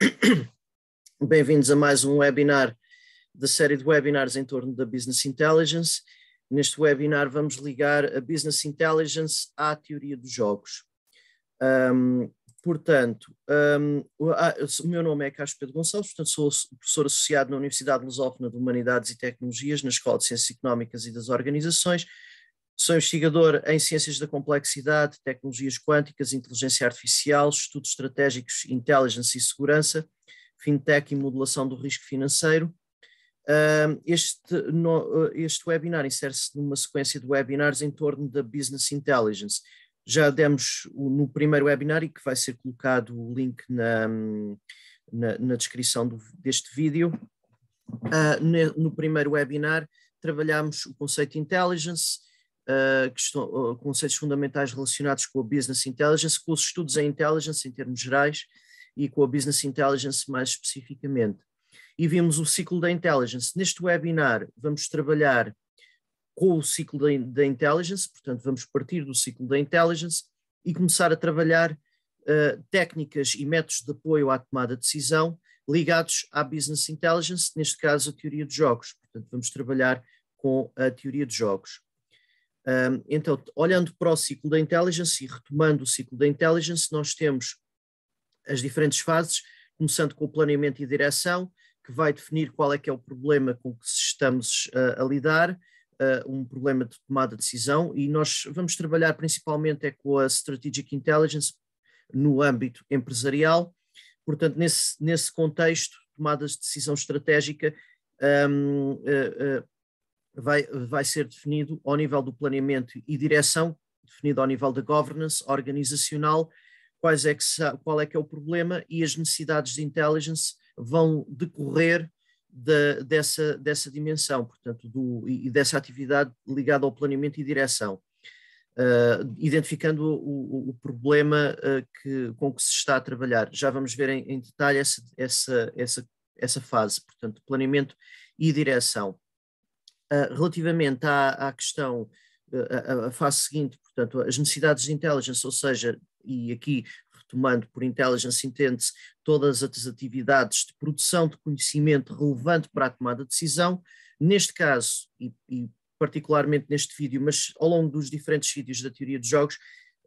Bem-vindos a mais um webinar da série de webinars em torno da Business Intelligence. Neste webinar vamos ligar a Business Intelligence à teoria dos jogos. Um, portanto, um, o meu nome é Carlos Pedro Gonçalves, portanto sou professor associado na Universidade Lusófona de Humanidades e Tecnologias, na Escola de Ciências Económicas e das Organizações, Sou investigador em ciências da complexidade, tecnologias quânticas, inteligência artificial, estudos estratégicos, intelligence e segurança, fintech e modulação do risco financeiro. Este, eh, este webinar insere-se numa sequência de webinars em torno da Business Intelligence. Já demos no primeiro webinar, e que vai ser colocado o link na, na, na descrição do, deste vídeo, ah, no primeiro webinar trabalhámos o conceito de intelligence, uh, uh, conceitos fundamentais relacionados com a business intelligence, com os estudos em intelligence em termos gerais e com a business intelligence mais especificamente. E vimos o ciclo da intelligence. Neste webinar vamos trabalhar com o ciclo da, da intelligence, portanto vamos partir do ciclo da intelligence e começar a trabalhar Uh, técnicas e métodos de apoio à tomada de decisão ligados à business intelligence, neste caso a teoria de jogos. Portanto, vamos trabalhar com a teoria de jogos então, olhando para o ciclo da intelligence e retomando o ciclo da intelligence, nós temos as diferentes fases, começando com o planeamento e direção, que vai definir qual é que é o problema com que estamos uh, a lidar, uh, um problema de tomada de decisão, e nós vamos trabalhar principalmente é com a strategic intelligence no âmbito empresarial. Portanto, nesse, nesse contexto, tomadas de decisão estratégica um, uh, ah, vai, vai ser definido ao nível do planeamento e direção, definido ao nível da governance organizacional, quais é que, qual é que é o problema e as necessidades de intelligence vão decorrer dessa, dessa dimensão, portanto, do, e dessa atividade ligada ao planeamento e direção, uh, identificando o, o, o problema uh, que, com que se está a trabalhar. Já vamos ver em, em detalhe essa, essa, essa, essa fase, portanto, planeamento e direção. Uh, relativamente à, à questão, à, ah, fase seguinte, portanto, as necessidades de intelligence, ou seja, e aqui retomando por intelligence entende-se todas as atividades de produção de conhecimento relevante para a tomada de decisão, neste caso, e, e particularmente neste vídeo, mas ao longo dos diferentes vídeos da teoria dos jogos,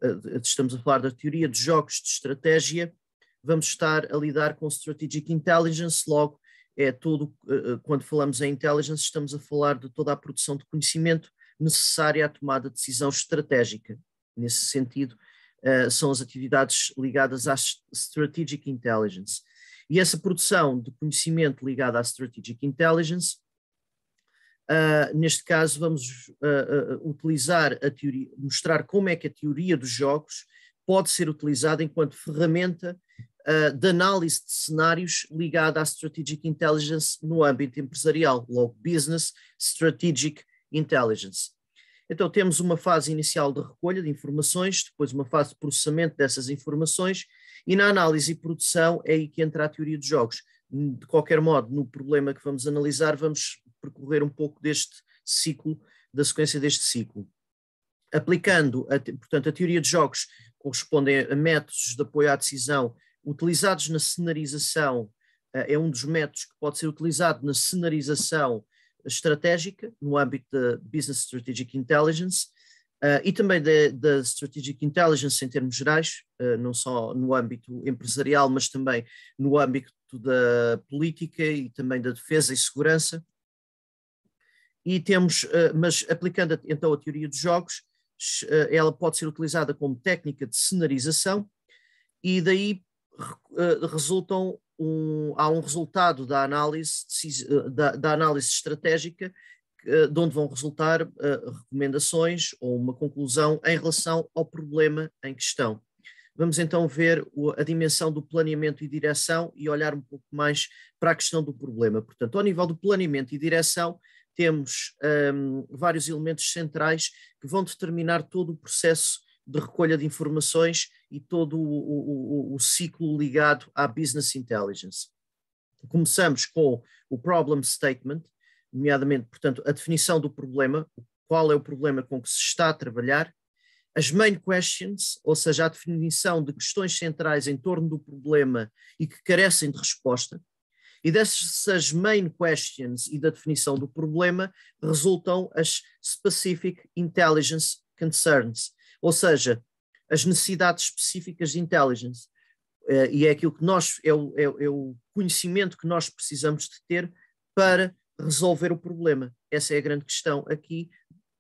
ah, estamos a falar da teoria dos jogos de estratégia, vamos estar a lidar com strategic intelligence, logo é todo, eh, eh, quando falamos em intelligence, estamos a falar de toda a produção de conhecimento necessária à tomada de decisão estratégica. Nesse sentido, eh, são as atividades ligadas à strategic intelligence. E essa produção de conhecimento ligada à strategic intelligence, neste caso, vamos utilizar a teoria, mostrar como é que a teoria dos jogos pode ser utilizada enquanto ferramenta eh, de análise de cenários ligada à Strategic Intelligence no âmbito empresarial, logo Business Strategic Intelligence. Então temos uma fase inicial de recolha de informações, depois uma fase de processamento dessas informações e na análise e produção é aí que entra a teoria dos jogos. De qualquer modo, no problema que vamos analisar, vamos percorrer um pouco deste ciclo, da sequência deste ciclo. Aplicando, a, portanto, a teoria de jogos corresponde a métodos de apoio à decisão utilizados na cenarização, eh, é um dos métodos que pode ser utilizado na cenarização estratégica, no âmbito da Business Strategic Intelligence, eh, e também da Strategic Intelligence em termos gerais, eh, não só no âmbito empresarial, mas também no âmbito da política e também da defesa e segurança. E temos, mas aplicando então a teoria dos jogos, ela pode ser utilizada como técnica de cenarização, e daí eh, resultam um, há um resultado da análise, eh, da, da análise estratégica eh, de onde vão resultar recomendações ou uma conclusão em relação ao problema em questão. Vamos então ver a dimensão do planeamento e direção e olhar um pouco mais para a questão do problema. Portanto, ao nível do planeamento e direção, temos um, ehm, vários elementos centrais que vão determinar todo o processo de recolha de informações e todo o, o, o, ciclo ligado à business intelligence. Começamos com o problem statement, nomeadamente, portanto, a definição do problema, qual é o problema com que se está a trabalhar, as main questions, ou seja, a definição de questões centrais em torno do problema e que carecem de resposta, e dessas main questions e da definição do problema resultam as specific intelligence concerns, ou seja, as necessidades específicas de intelligence. Uh, e é aquilo que nós, é o, é, é o conhecimento que nós precisamos de ter para resolver o problema. Essa é a grande questão aqui,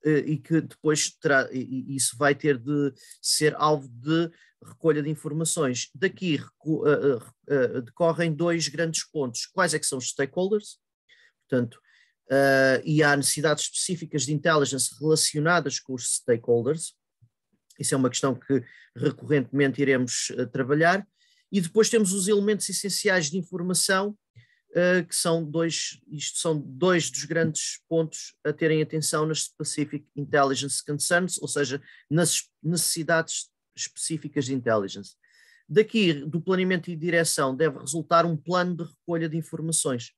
eh, e que depois terá, e isso vai ter de ser alvo de recolha de informações. Daqui uh, uh, uh, decorrem dois grandes pontos. Quais é que são os stakeholders? Portanto, eh, e há necessidades específicas de intelligence relacionadas com os stakeholders, isso é uma questão que recorrentemente iremos eh, trabalhar. E depois temos os elementos essenciais de informação, eh, que são dois, isto são dois dos grandes pontos a terem atenção nas Specific Intelligence Concerns, ou seja, nas necessidades específicas de intelligence. Daqui, do planeamento e direção, deve resultar um plano de recolha de informações.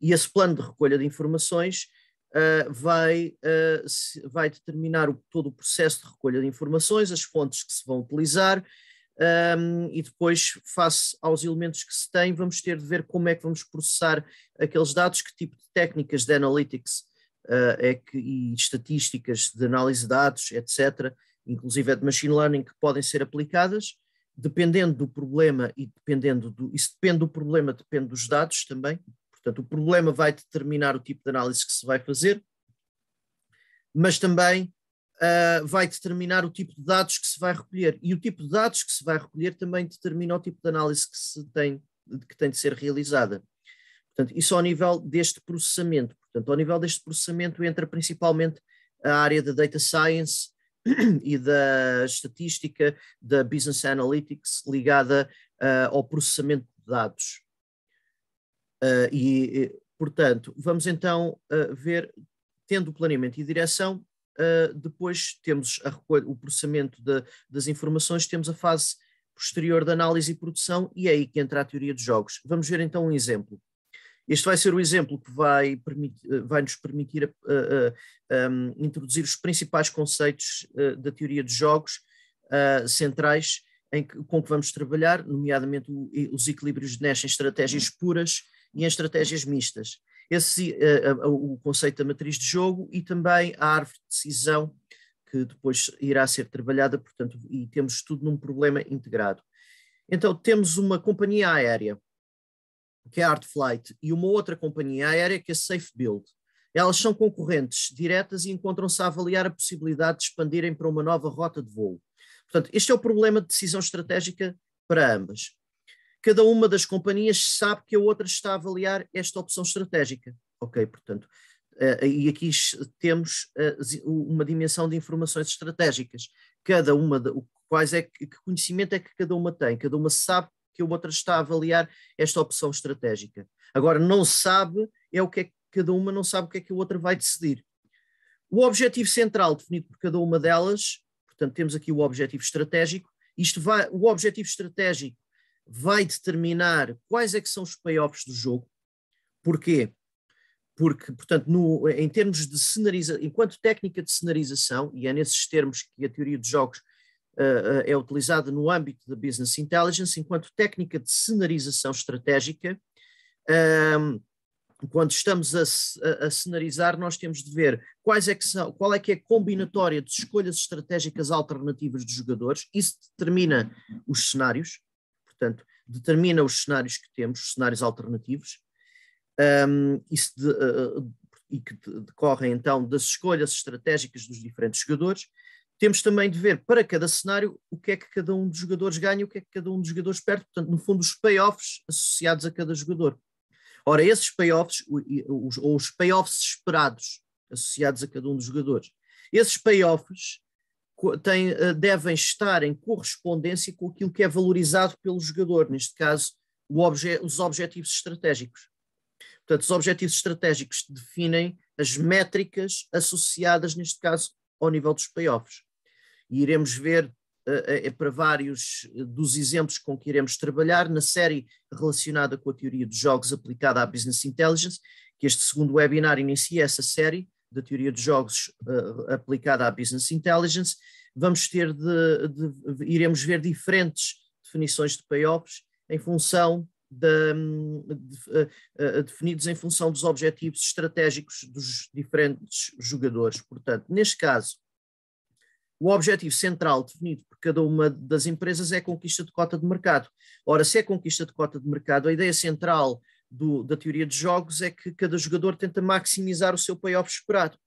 E esse plano de recolha de informações eh, vai, uh, vai determinar o, todo o processo de recolha de informações, as fontes que se vão utilizar, um, ehm, e depois, face aos elementos que se têm, vamos ter de ver como é que vamos processar aqueles dados, que tipo de técnicas de analytics uh, é que, e estatísticas de análise de dados, etc., inclusive é de machine learning, que podem ser aplicadas, dependendo do problema e dependendo do. Isso depende do problema, depende dos dados também, Portanto, o problema vai determinar o tipo de análise que se vai fazer, mas também uh, vai determinar o tipo de dados que se vai recolher. E o tipo de dados que se vai recolher também determina o tipo de análise que, se tem, que tem de ser realizada. Portanto, isso ao nível deste processamento. Portanto, ao nível deste processamento entra principalmente a área da data science e da estatística, da business analytics ligada uh, ao processamento de dados. Uh, e, portanto, vamos então uh, ver, tendo planeamento e direção, uh, depois temos recolha, o processamento de, das informações, temos a fase posterior de análise e produção, e é aí que entra a teoria dos jogos. Vamos ver então um exemplo. Este vai ser o exemplo que vai, permitir, vai nos permitir um, introduzir os principais conceitos da teoria dos jogos centrais que, com que vamos trabalhar, nomeadamente o, os equilíbrios de Nash em estratégias uhum. puras, e em estratégias mistas. Esse, uh, o conceito da matriz de jogo e também a árvore de decisão, que depois irá ser trabalhada, portanto, e temos tudo num problema integrado. Então, temos uma companhia aérea, que é a Art Flight, e uma outra companhia aérea, que é a Safe Build. Elas são concorrentes diretas e encontram-se a avaliar a possibilidade de expandirem para uma nova rota de voo. Portanto, este é o problema de decisão estratégica para ambas cada uma das companhias sabe que a outra está a avaliar esta opção estratégica. Ok, portanto, uh, e aqui temos uh, uma dimensão de informações estratégicas. Cada uma, de, quais é que, que conhecimento é que cada uma tem? Cada uma sabe que a outra está a avaliar esta opção estratégica. Agora, não sabe é o que é que cada uma não sabe o que é que a outra vai decidir. O objetivo central definido por cada uma delas, portanto, temos aqui o objetivo estratégico. Isto vai, o objetivo estratégico vai determinar quais é que são os payoffs do jogo. Porquê? Porque, portanto, no, em termos de cenarização, enquanto técnica de cenarização, e é nesses termos que a teoria dos jogos uh, é utilizada no âmbito da business intelligence, enquanto técnica de cenarização estratégica, um, ehm, quando estamos a, a, a, cenarizar, nós temos de ver quais é que são, qual é que é a combinatória de escolhas estratégicas alternativas dos jogadores, isso determina os cenários, portanto, determina os cenários que temos, os cenários alternativos, um, de, uh, e que decorrem então das escolhas estratégicas dos diferentes jogadores. Temos também de ver para cada cenário o que é que cada um dos jogadores ganha, o que é que cada um dos jogadores perde, portanto, no fundo, os payoffs associados a cada jogador. Ora, esses payoffs, ou os payoffs esperados associados a cada um dos jogadores, esses payoffs têm, eh, devem estar em correspondência com aquilo que é valorizado pelo jogador, neste caso, obje, os objetivos estratégicos. Portanto, os objetivos estratégicos definem as métricas associadas, neste caso, ao nível dos payoffs. E iremos ver uh, uh, para vários dos exemplos com que iremos trabalhar na série relacionada com a teoria dos jogos aplicada à Business Intelligence, que este segundo webinar inicia essa série, da teoria de jogos uh, aplicada à business intelligence, vamos ter de, de, iremos ver diferentes definições de payoffs em função da, de, uh, definidos em função dos objetivos estratégicos dos diferentes jogadores. Portanto, neste caso, o objetivo central definido por cada uma das empresas é a conquista de cota de mercado. Ora, se é conquista de cota de mercado, a ideia central do, da teoria de jogos é que cada jogador tenta maximizar o seu payoff esperado.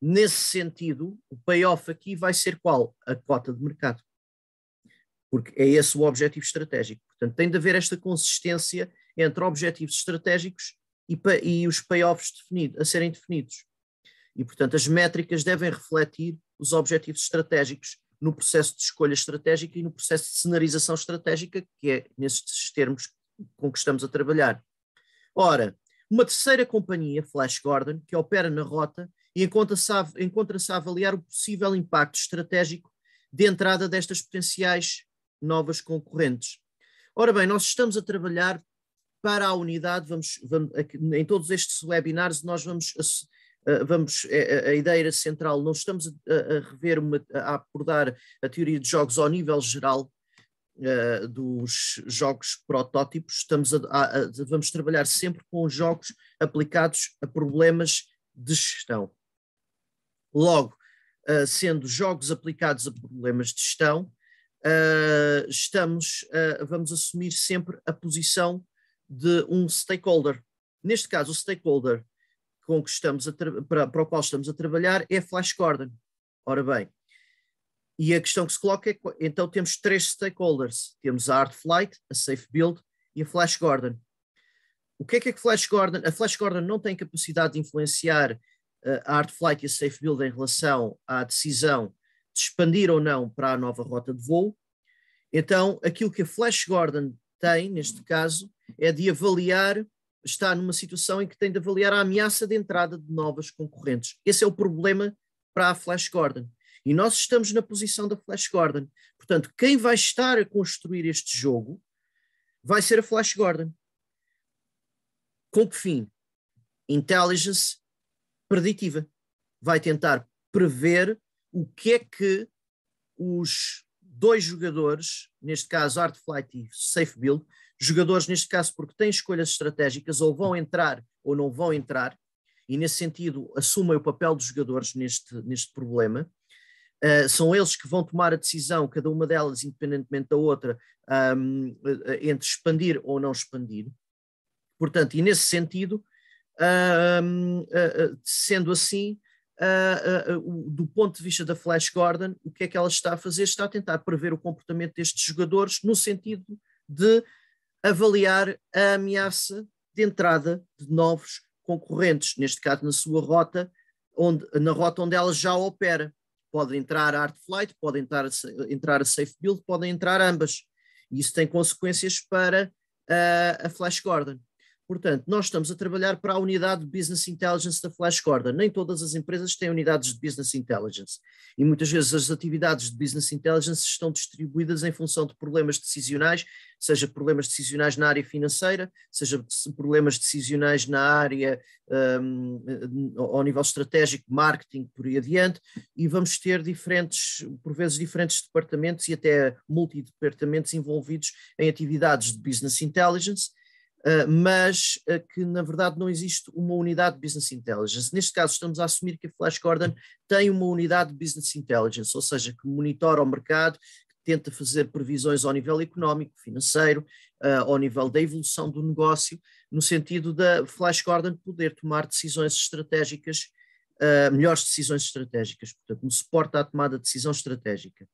Nesse sentido, o payoff aqui vai ser qual? A cota de mercado. Porque é esse o objetivo estratégico. Portanto, tem de haver esta consistência entre objetivos estratégicos e, e os payoffs definido, a serem definidos. E, portanto, as métricas devem refletir os objetivos estratégicos no processo de escolha estratégica e no processo de cenarização estratégica, que é nestes termos com que estamos a trabalhar. Ora, uma terceira companhia, Flash Gordon, que opera na rota e encontra-se a, encontra a avaliar o possível impacto estratégico de entrada destas potenciais novas concorrentes. Ora bem, nós estamos a trabalhar para a unidade, vamos, vamos em todos estes webinars nós vamos, vamos é, é, a, ideia ideia central, não estamos a, a rever, uma, a abordar a teoria de jogos ao nível geral, uh, dos jogos protótipos, estamos a, a, a, vamos trabalhar sempre com jogos aplicados a problemas de gestão. Logo, uh, sendo jogos aplicados a problemas de gestão, uh, estamos, vamos assumir sempre a posição de um stakeholder. Neste caso, o stakeholder com que estamos para, para o qual estamos a trabalhar é Flash Gordon. Ora bem, e a questão que se coloca é então temos três stakeholders. Temos a Hard Flight, a Safe Build e a Flash Gordon. O que é que a Flash Gordon... A Flash Gordon não tem capacidade de influenciar eh, a Hard Flight e a Safe Build em relação à decisão de expandir ou não para a nova rota de voo. Então, aquilo que a Flash Gordon tem, neste caso, é de avaliar, está numa situação em que tem de avaliar a ameaça de entrada de novas concorrentes. Esse é o problema para a Flash Gordon. E nós estamos na posição da Flash Gordon. Portanto, quem vai estar a construir este jogo vai ser a Flash Gordon. Com que fim? Intelligence preditiva. Vai tentar prever o que é que os dois jogadores, neste caso Art Flight e Safe Build, jogadores neste caso porque têm escolhas estratégicas ou vão entrar ou não vão entrar, e nesse sentido assumem o papel dos jogadores neste, neste problema, eh, são eles que vão tomar a decisão, cada uma delas, independentemente da outra, um, eh, entre expandir ou não expandir. Portanto, e nesse sentido, um, uh, eh, sendo assim, uh, do ponto de vista da Flash Gordon, o que é que ela está a fazer? Está a tentar prever o comportamento destes jogadores no sentido de avaliar a ameaça de entrada de novos concorrentes, neste caso na sua rota, onde, na rota onde ela já opera Pode entrar a Artflight, pode entrar a, entrar a Safe Build, podem entrar ambas. E isso tem consequências para a, ah, a Flash Gordon. Portanto, nós estamos a trabalhar para a unidade de Business Intelligence da Flash Gordon. Nem todas as empresas têm unidades de Business Intelligence. E muitas vezes as atividades de Business Intelligence estão distribuídas em função de problemas decisionais, seja problemas decisionais na área financeira, seja problemas decisionais na área, um, ao nível estratégico, marketing, por aí adiante. E vamos ter diferentes, por vezes, diferentes departamentos e até multidepartamentos envolvidos em atividades de Business Intelligence ah, mas ah, que na verdade não existe uma unidade de business intelligence. Neste caso, estamos a assumir que a Flash Gordon tem uma unidade de business intelligence, ou seja, que monitora o mercado, que tenta fazer previsões ao nível económico, financeiro, ah, ao nível da evolução do negócio, no sentido da Flash Gordon poder tomar decisões estratégicas, melhores decisões estratégicas, portanto, no suporte à tomada de decisão estratégica.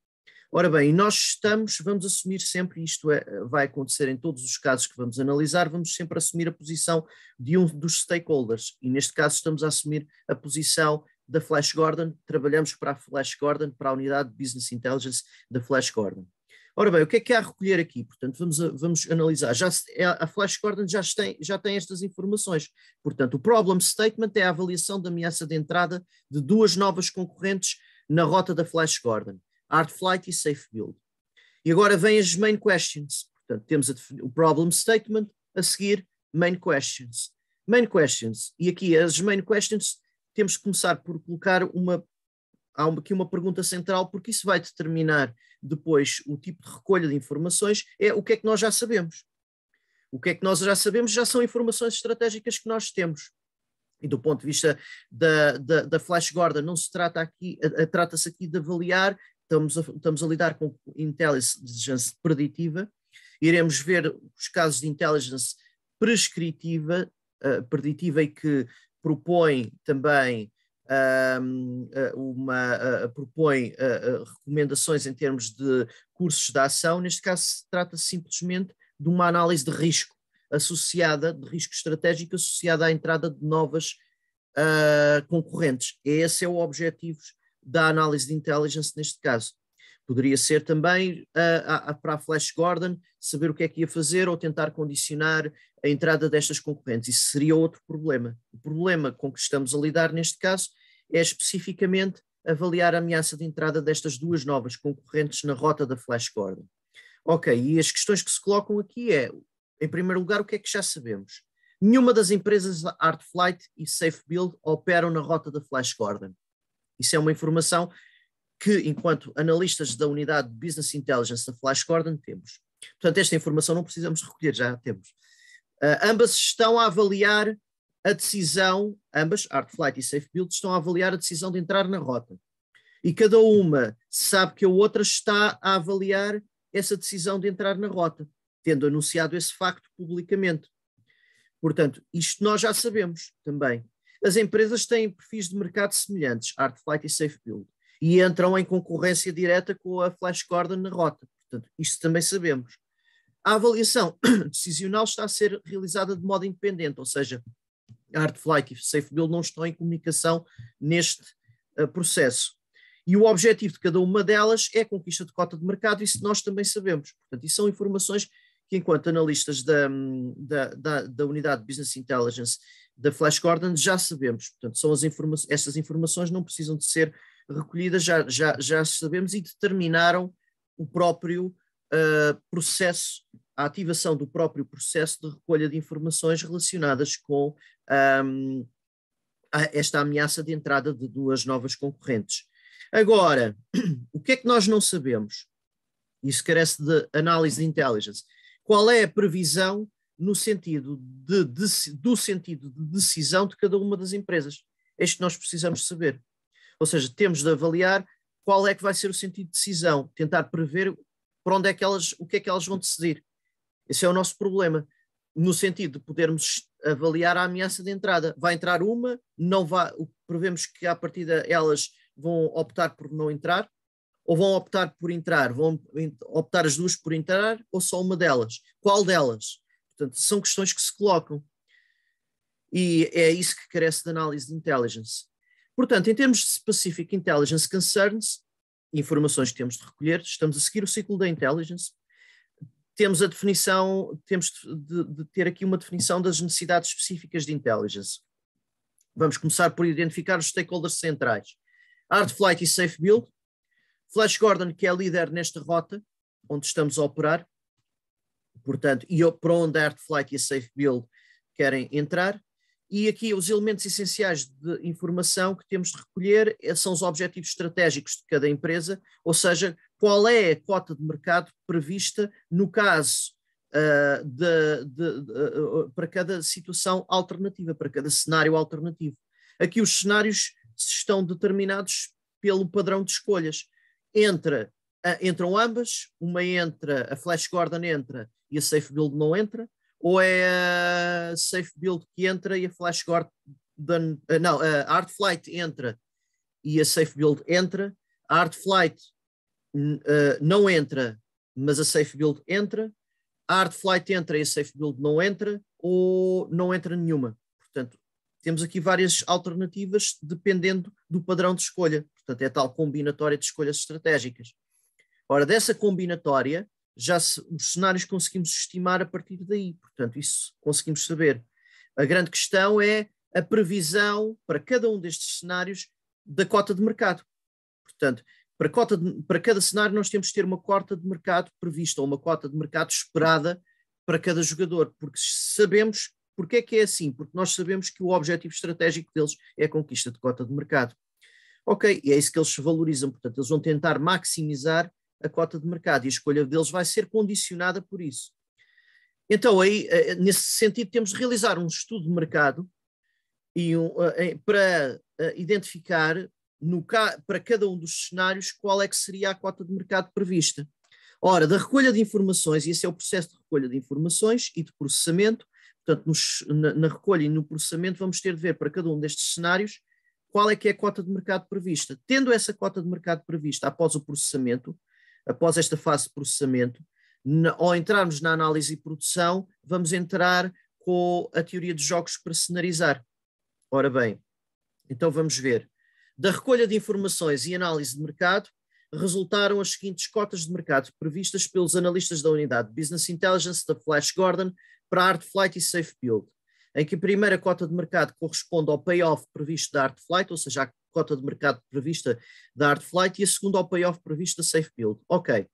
Ora bem, nós estamos, vamos assumir sempre, isto é, vai acontecer em todos os casos que vamos analisar, vamos sempre assumir a posição de um dos stakeholders, e neste caso estamos a assumir a posição da Flash Gordon, trabalhamos para a Flash Gordon, para a unidade de Business Intelligence da Flash Gordon. Ora bem, o que é que há a recolher aqui? Portanto, vamos, vamos analisar. Já, é, a Flash Gordon já tem, já tem estas informações. Portanto, o Problem Statement é a avaliação da ameaça de entrada de duas novas concorrentes na rota da Flash Gordon. Art Flight e Safe Build. E agora vêm as main questions. Portanto, temos o problem statement, a seguir, main questions. Main questions. E aqui, as main questions, temos que começar por colocar uma. Há aqui uma pergunta central, porque isso vai determinar depois o tipo de recolha de informações, é o que é que nós já sabemos. O que é que nós já sabemos já são informações estratégicas que nós temos. E do ponto de vista da, da, da Flash Gordon, não se trata aqui, trata-se aqui de avaliar estamos a, estamos a lidar com intelligence preditiva, iremos ver os casos de intelligence prescritiva, uh, preditiva e que propõe também eh, uma, uh, propõe uh, recomendações em termos de cursos de ação, neste caso trata se simplesmente de uma análise de risco associada, de risco estratégico associada à entrada de novas uh, concorrentes. Esse é o objetivo da análise de intelligence neste caso. Poderia ser também uh, para a Flash Gordon saber o que é que ia fazer ou tentar condicionar a entrada destas concorrentes. Isso seria outro problema. O problema com que estamos a lidar neste caso é especificamente avaliar a ameaça de entrada destas duas novas concorrentes na rota da Flash Gordon. Ok, e as questões que se colocam aqui é, em primeiro lugar, o que é que já sabemos? Nenhuma das empresas Artflight e Safe Build operam na rota da Flash Gordon. Isso é uma informação que, enquanto analistas da unidade de Business Intelligence da Flash Gordon, temos. Portanto, esta informação não precisamos recolher, já temos. Uh, ambas estão a avaliar a decisão, ambas, Flight e SafeBuild, estão a avaliar a decisão de entrar na rota. E cada uma sabe que a outra está a avaliar essa decisão de entrar na rota, tendo anunciado esse facto publicamente. Portanto, isto nós já sabemos também. As empresas têm perfis de mercado semelhantes, Art Flight e Safe Build, e entram em concorrência direta com a Flash Gordon na rota. Portanto, isto também sabemos. A avaliação decisional está a ser realizada de modo independente, ou seja, Art Flight e Safe Build não estão em comunicação neste uh, processo. E o objetivo de cada uma delas é a conquista de cota de mercado, isso nós também sabemos. Portanto, isso são informações que enquanto analistas da, da, da, da unidade de Business Intelligence da Flash Gordon já sabemos, portanto, são as informa estas informações não precisam de ser recolhidas, já, já, já sabemos e determinaram o próprio uh, processo, a ativação do próprio processo de recolha de informações relacionadas com um, ah, esta ameaça de entrada de duas novas concorrentes. Agora, o que é que nós não sabemos? Isso carece de análise de intelligence qual é a previsão no sentido de, de, do sentido de decisão de cada uma das empresas. É isto que nós precisamos saber. Ou seja, temos de avaliar qual é que vai ser o sentido de decisão, tentar prever por onde é que elas, o que é que elas vão decidir. Esse é o nosso problema, no sentido de podermos avaliar a ameaça de entrada. Vai entrar uma, não vai, prevemos que à partida elas vão optar por não entrar, ou vão optar por entrar, vão optar as duas por entrar, ou só uma delas? Qual delas? Portanto, são questões que se colocam. E é isso que carece de análise de intelligence. Portanto, em termos de Specific Intelligence Concerns, informações que temos de recolher, estamos a seguir o ciclo da intelligence, temos a definição, temos de, de ter aqui uma definição das necessidades específicas de intelligence. Vamos começar por identificar os stakeholders centrais. Hard Flight e Safe Build, Flash Gordon, que é líder nesta rota, onde estamos a operar, portanto, e para onde a Artflight e a Safe Build querem entrar. E aqui os elementos essenciais de informação que temos de recolher eh, são os objetivos estratégicos de cada empresa, ou seja, qual é a cota de mercado prevista no caso uh, de, de, de, eh, para cada situação alternativa, para cada cenário alternativo. Aqui os cenários estão determinados pelo padrão de escolhas entra, ah, entram ambas, uma entra, a Flash Gordon entra e a Safe Build não entra, ou é a Safe Build que entra e a Flash Gordon, ah, não, a Art Flight entra e a Safe Build entra, a Art Flight uh, não entra, mas a Safe Build entra, a Art Flight entra e a Safe Build não entra, ou não entra nenhuma. Portanto, temos aqui várias alternativas dependendo do padrão de escolha. Portanto, é tal combinatória de escolhas estratégicas. Ora, dessa combinatória, já se, os cenários conseguimos estimar a partir daí. Portanto, isso conseguimos saber. A grande questão é a previsão para cada um destes cenários da cota de mercado. Portanto, para, cota de, para cada cenário nós temos que ter uma cota de mercado prevista ou uma cota de mercado esperada para cada jogador, porque sabemos porque é que é assim, porque nós sabemos que o objetivo estratégico deles é a conquista de cota de mercado. Ok, e é isso que eles valorizam, portanto, eles vão tentar maximizar a cota de mercado e a escolha deles vai ser condicionada por isso. Então, aí, eh, eh, nesse sentido, temos de realizar um estudo de mercado e um, eh, para identificar no, para cada um dos cenários qual é que seria a cota de mercado prevista. Ora, da recolha de informações, e esse é o processo de recolha de informações e de processamento, portanto, nos, na, na, recolha e no processamento vamos ter de ver para cada um destes cenários qual é que é a cota de mercado prevista. Tendo essa cota de mercado prevista após o processamento, após esta fase de processamento, ao entrarmos na análise e produção, vamos entrar com a teoria dos jogos para cenarizar. Ora bem, então vamos ver. Da recolha de informações e análise de mercado, resultaram as seguintes cotas de mercado previstas pelos analistas da unidade Business Intelligence da Flash Gordon para Art Flight e Safe Build em que a primeira cota de mercado corresponde ao payoff previsto da Art Flight, ou seja, a cota de mercado prevista da Art Flight, e a segunda ao payoff previsto da Safe Build. Ok.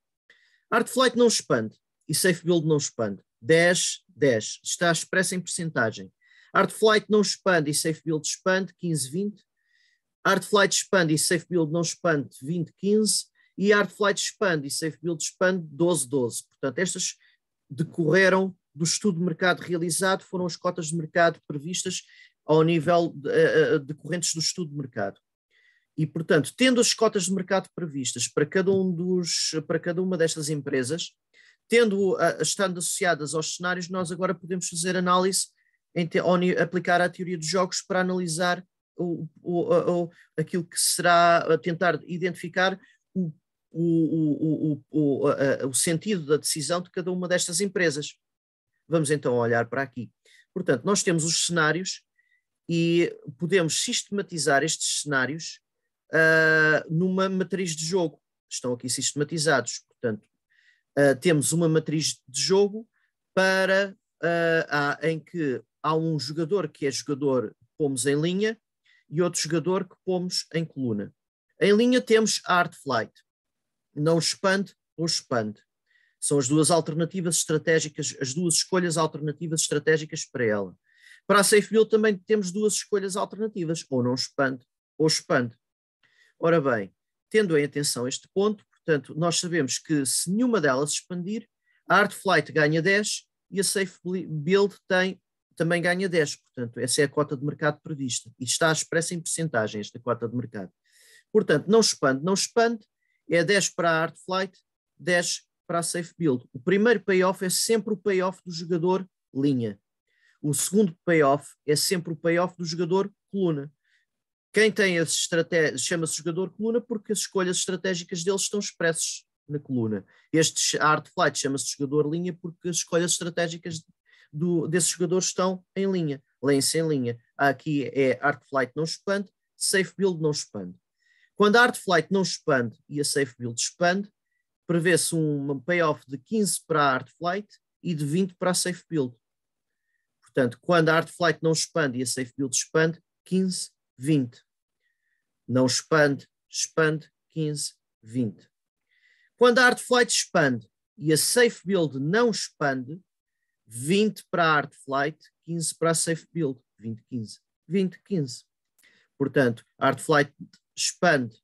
Art Flight não expande e Safe Build não expande. 10, 10. Está expressa em percentagem. Art Flight não expande e Safe Build expande, 15, 20. Art Flight expande e Safe Build não expande, 20, 15. E Art Flight expande e Safe Build expande, 12, 12. Portanto, estas decorreram do estudo de mercado realizado foram as cotas de mercado previstas ao nível de, eh, eh, decorrentes do estudo de mercado. E, portanto, tendo as cotas de mercado previstas para cada, um dos, para cada uma destas empresas, tendo eh, estando associadas aos cenários, nós agora podemos fazer análise, te, aplicar a teoria dos jogos para analisar o, o, o, aquilo que será, tentar identificar o, o, o, o, o, sentido da decisão de cada uma destas empresas. Vamos então olhar para aqui. Portanto, nós temos os cenários e podemos sistematizar estes cenários uh, numa matriz de jogo. Estão aqui sistematizados. Portanto, uh, temos uma matriz de jogo para uh, há, em que há um jogador que é jogador pomos em linha e outro jogador que pomos em coluna. Em linha temos art flight. Não expande ou expande. São as duas alternativas estratégicas, as duas escolhas alternativas estratégicas para ela. Para a SafeBuild também temos duas escolhas alternativas, ou não expande, ou expande. Ora bem, tendo em atenção este ponto, portanto, nós sabemos que se nenhuma delas expandir, a Artflight ganha 10 e a SafeBuild tem, também ganha 10. Portanto, essa é a cota de mercado prevista. E está expressa em porcentagem esta cota de mercado. Portanto, não expande, não expande, é 10 para a Artflight, 10 para a safe build. O primeiro payoff é sempre o payoff do jogador linha. O segundo payoff é sempre o payoff do jogador coluna. Quem tem esse estratégia chama-se jogador coluna porque as escolhas estratégicas deles estão expressas na coluna. Este Art flight chama-se jogador linha porque as escolhas estratégicas do, desses jogadores estão em linha. Leem-se em linha. Aqui é Art flight não expande, safe build não expande. Quando a art flight não expande e a safe build expande, prevê-se um payoff de 15 para a Art Flight e de 20 para a Safe Build. Portanto, quando a Art Flight não expande e a Safe Build expande, 15, 20. Não expande, expande, 15, 20. Quando a Art Flight expande e a Safe Build não expande, 20 para a Art Flight, 15 para a Safe Build, 20, 15. 20, 15. Portanto, a Art Flight expande,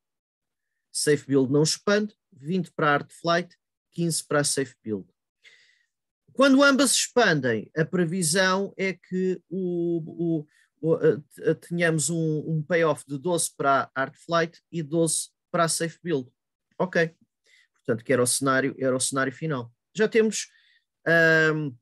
Safe Build não expande, 20 para a Art Flight, 15 para a Safe Build. Quando ambas se expandem, a previsão é que o, o, o, tenhamos um, um payoff de 12 para a Art Flight e 12 para a Safe Build. Ok. Portanto, que era o cenário, era o cenário final. Já temos um,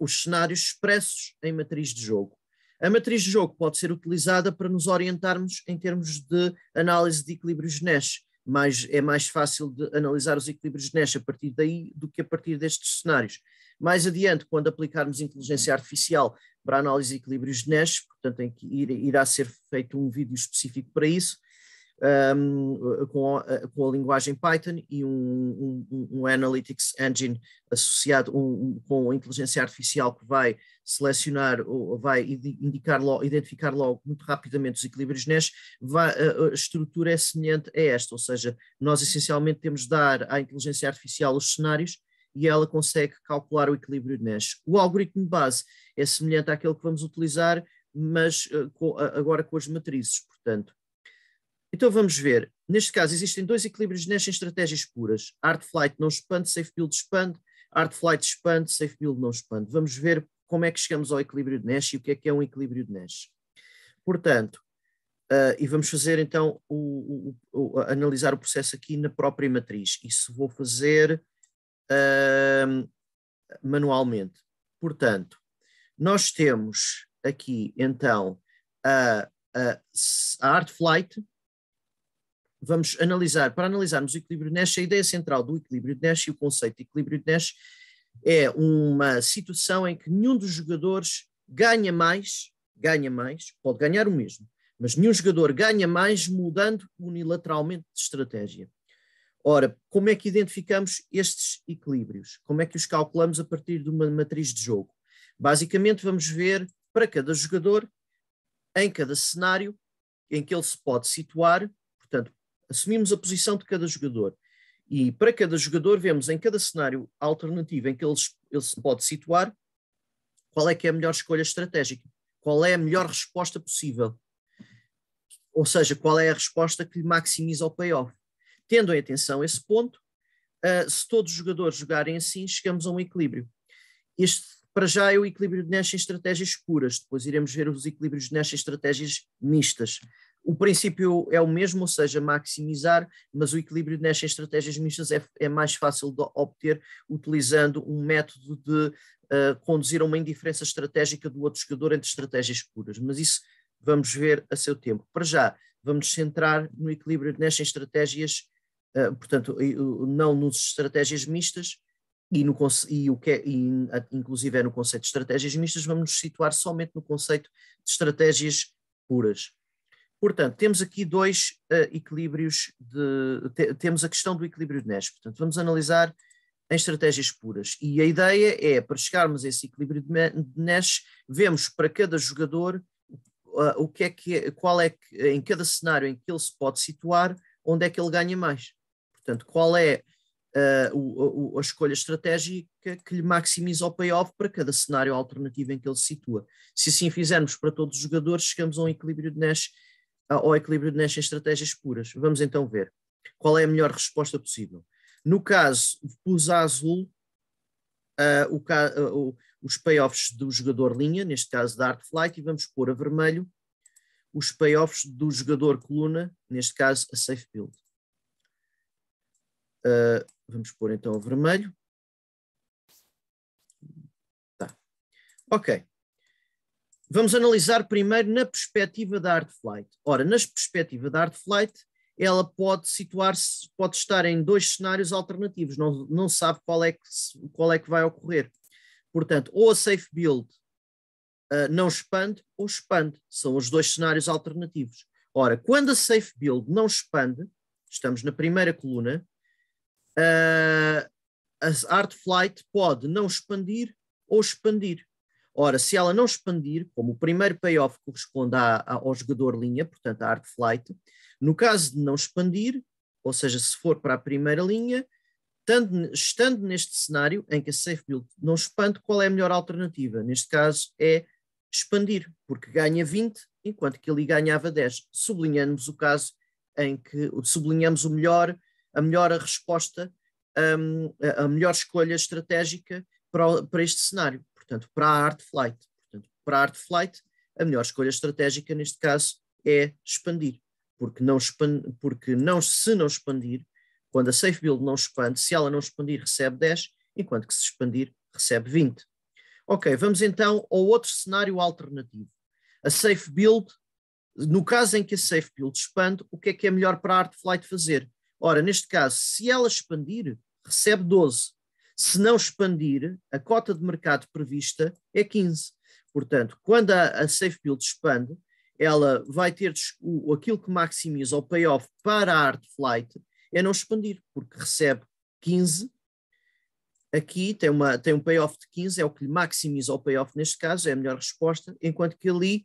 os cenários expressos em matriz de jogo. A matriz de jogo pode ser utilizada para nos orientarmos em termos de análise de equilíbrios Nash mais, é mais fácil de analisar os equilíbrios de Nash a partir daí do que a partir destes cenários. Mais adiante, quando aplicarmos inteligência artificial para a análise de equilíbrios de Nash, portanto, em que irá ser feito um vídeo específico para isso, um, eh, com, a, eh, com, a, linguagem Python e um, um, um Analytics Engine associado com a inteligência artificial que vai selecionar ou vai indicar logo, identificar logo muito rapidamente os equilíbrios NES, vai, eh, a, estrutura é semelhante a esta, ou seja, nós essencialmente temos de dar à inteligência artificial os cenários e ela consegue calcular o equilíbrio NES. O algoritmo base é semelhante àquele que vamos utilizar, mas agora com as matrizes, portanto, então vamos ver. Neste caso, existem dois equilíbrios nestas estratégias puras. Art flight não expande, safe build expande. Art flight expande, safe build não expande. Vamos ver como é que chegamos ao equilíbrio de Nash e o que é que é um equilíbrio de Nash. Portanto, uh, e vamos fazer então o, o, o, analisar o processo aqui na própria matriz. Isso vou fazer uh, manualmente. Portanto, nós temos aqui então a, a, a Art Flight, vamos analisar, para analisarmos o equilíbrio de Nash, a ideia central do equilíbrio de Nash e o conceito de equilíbrio de Nash é uma situação em que nenhum dos jogadores ganha mais, ganha mais, pode ganhar o mesmo, mas nenhum jogador ganha mais mudando unilateralmente de estratégia. Ora, como é que identificamos estes equilíbrios? Como é que os calculamos a partir de uma matriz de jogo? Basicamente, vamos ver para cada jogador, em cada cenário em que ele se pode situar, portanto, assumimos a posição de cada jogador e para cada jogador vemos em cada cenário alternativo em que ele, ele se pode situar qual é que é a melhor escolha estratégica, qual é a melhor resposta possível, ou seja, qual é a resposta que maximiza o payoff. Tendo em atenção esse ponto, uh, se todos os jogadores jogarem assim, chegamos a um equilíbrio. Este, para já, é o equilíbrio de Nash em estratégias puras, depois iremos ver os equilíbrios de Nash em estratégias mistas o princípio é o mesmo, ou seja, maximizar, mas o equilíbrio nestas estratégias mistas é, é mais fácil de obter utilizando um método de uh, conduzir a uma indiferença estratégica do outro jogador entre estratégias puras. Mas isso vamos ver a seu tempo. Para já, vamos centrar no equilíbrio nestas estratégias, uh, portanto, não nas estratégias mistas, e, no, e, o que é, e, inclusive é no conceito de estratégias mistas, vamos nos situar somente no conceito de estratégias puras. Portanto, temos aqui dois uh, equilíbrios, de, te, temos a questão do equilíbrio de Nash. Portanto, vamos analisar em estratégias puras. E a ideia é, para chegarmos a esse equilíbrio de Nash, vemos para cada jogador uh, o que é que é, qual é que, em cada cenário em que ele se pode situar, onde é que ele ganha mais. Portanto, qual é uh, o, o, a escolha estratégica que lhe maximiza o payoff para cada cenário alternativo em que ele se situa. Se assim fizermos para todos os jogadores, chegamos a um equilíbrio de Nash ao equilíbrio nestas estratégias puras. Vamos então ver qual é a melhor resposta possível. No caso, pus a azul uh, o, uh, os payoffs do jogador linha, neste caso da Art Flight, e vamos pôr a vermelho os payoffs do jogador coluna, neste caso a Safe Build. Uh, vamos pôr então a vermelho. Tá. Ok. Vamos analisar primeiro na perspectiva da Art Flight. Ora, na perspectiva da Art Flight, ela pode situar-se, pode estar em dois cenários alternativos, não, não sabe qual é, que, qual é que vai ocorrer. Portanto, ou a safe build uh, não expande ou expande, são os dois cenários alternativos. Ora, quando a safe build não expande, estamos na primeira coluna, uh, a art flight pode não expandir ou expandir. Ora, se ela não expandir, como o primeiro payoff corresponde à, à, ao jogador linha, portanto à art flight, no caso de não expandir, ou seja, se for para a primeira linha, estando, estando neste cenário em que a safe build não expande, qual é a melhor alternativa? Neste caso é expandir, porque ganha 20, enquanto que ele ganhava 10. Sublinhamos o caso em que sublinhamos o melhor, a melhor resposta, um, a melhor escolha estratégica para, para este cenário portanto, para a Art Flight. Portanto, para a Art Flight, a melhor escolha estratégica neste caso é expandir, porque, não, porque não, se não expandir, quando a Safe Build não expande, se ela não expandir, recebe 10, enquanto que se expandir, recebe 20. Ok, vamos então ao outro cenário alternativo. A Safe Build, no caso em que a Safe Build expande, o que é que é melhor para a Art Flight fazer? Ora, neste caso, se ela expandir, recebe 12. Se não expandir, a cota de mercado prevista é 15. Portanto, quando a, a Safe Build expande, ela vai ter o, aquilo que maximiza o payoff para a Art Flight é não expandir, porque recebe 15. Aqui tem, uma, tem um payoff de 15, é o que lhe maximiza o payoff neste caso, é a melhor resposta, enquanto que ali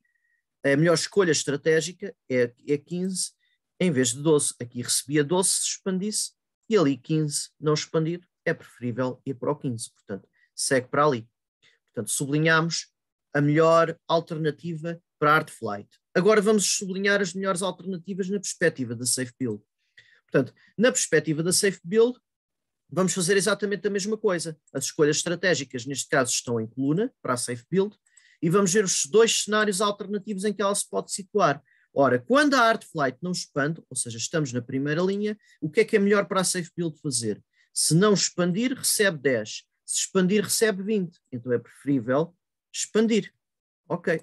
a melhor escolha estratégica é, é 15 em vez de 12. Aqui recebia 12 se expandisse e ali 15 não expandido é preferível ir para o 15. Portanto, segue para ali. Portanto, sublinhamos a melhor alternativa para a hard flight. Agora vamos sublinhar as melhores alternativas na perspectiva da safe build. Portanto, na perspectiva da safe build, vamos fazer exatamente a mesma coisa. As escolhas estratégicas, neste caso, estão em coluna para a safe build e vamos ver os dois cenários alternativos em que ela se pode situar. Ora, quando a hard flight não expande, ou seja, estamos na primeira linha, o que é que é melhor para a safe build fazer? Se não expandir, recebe 10. Se expandir, recebe 20. Então é preferível expandir. Ok.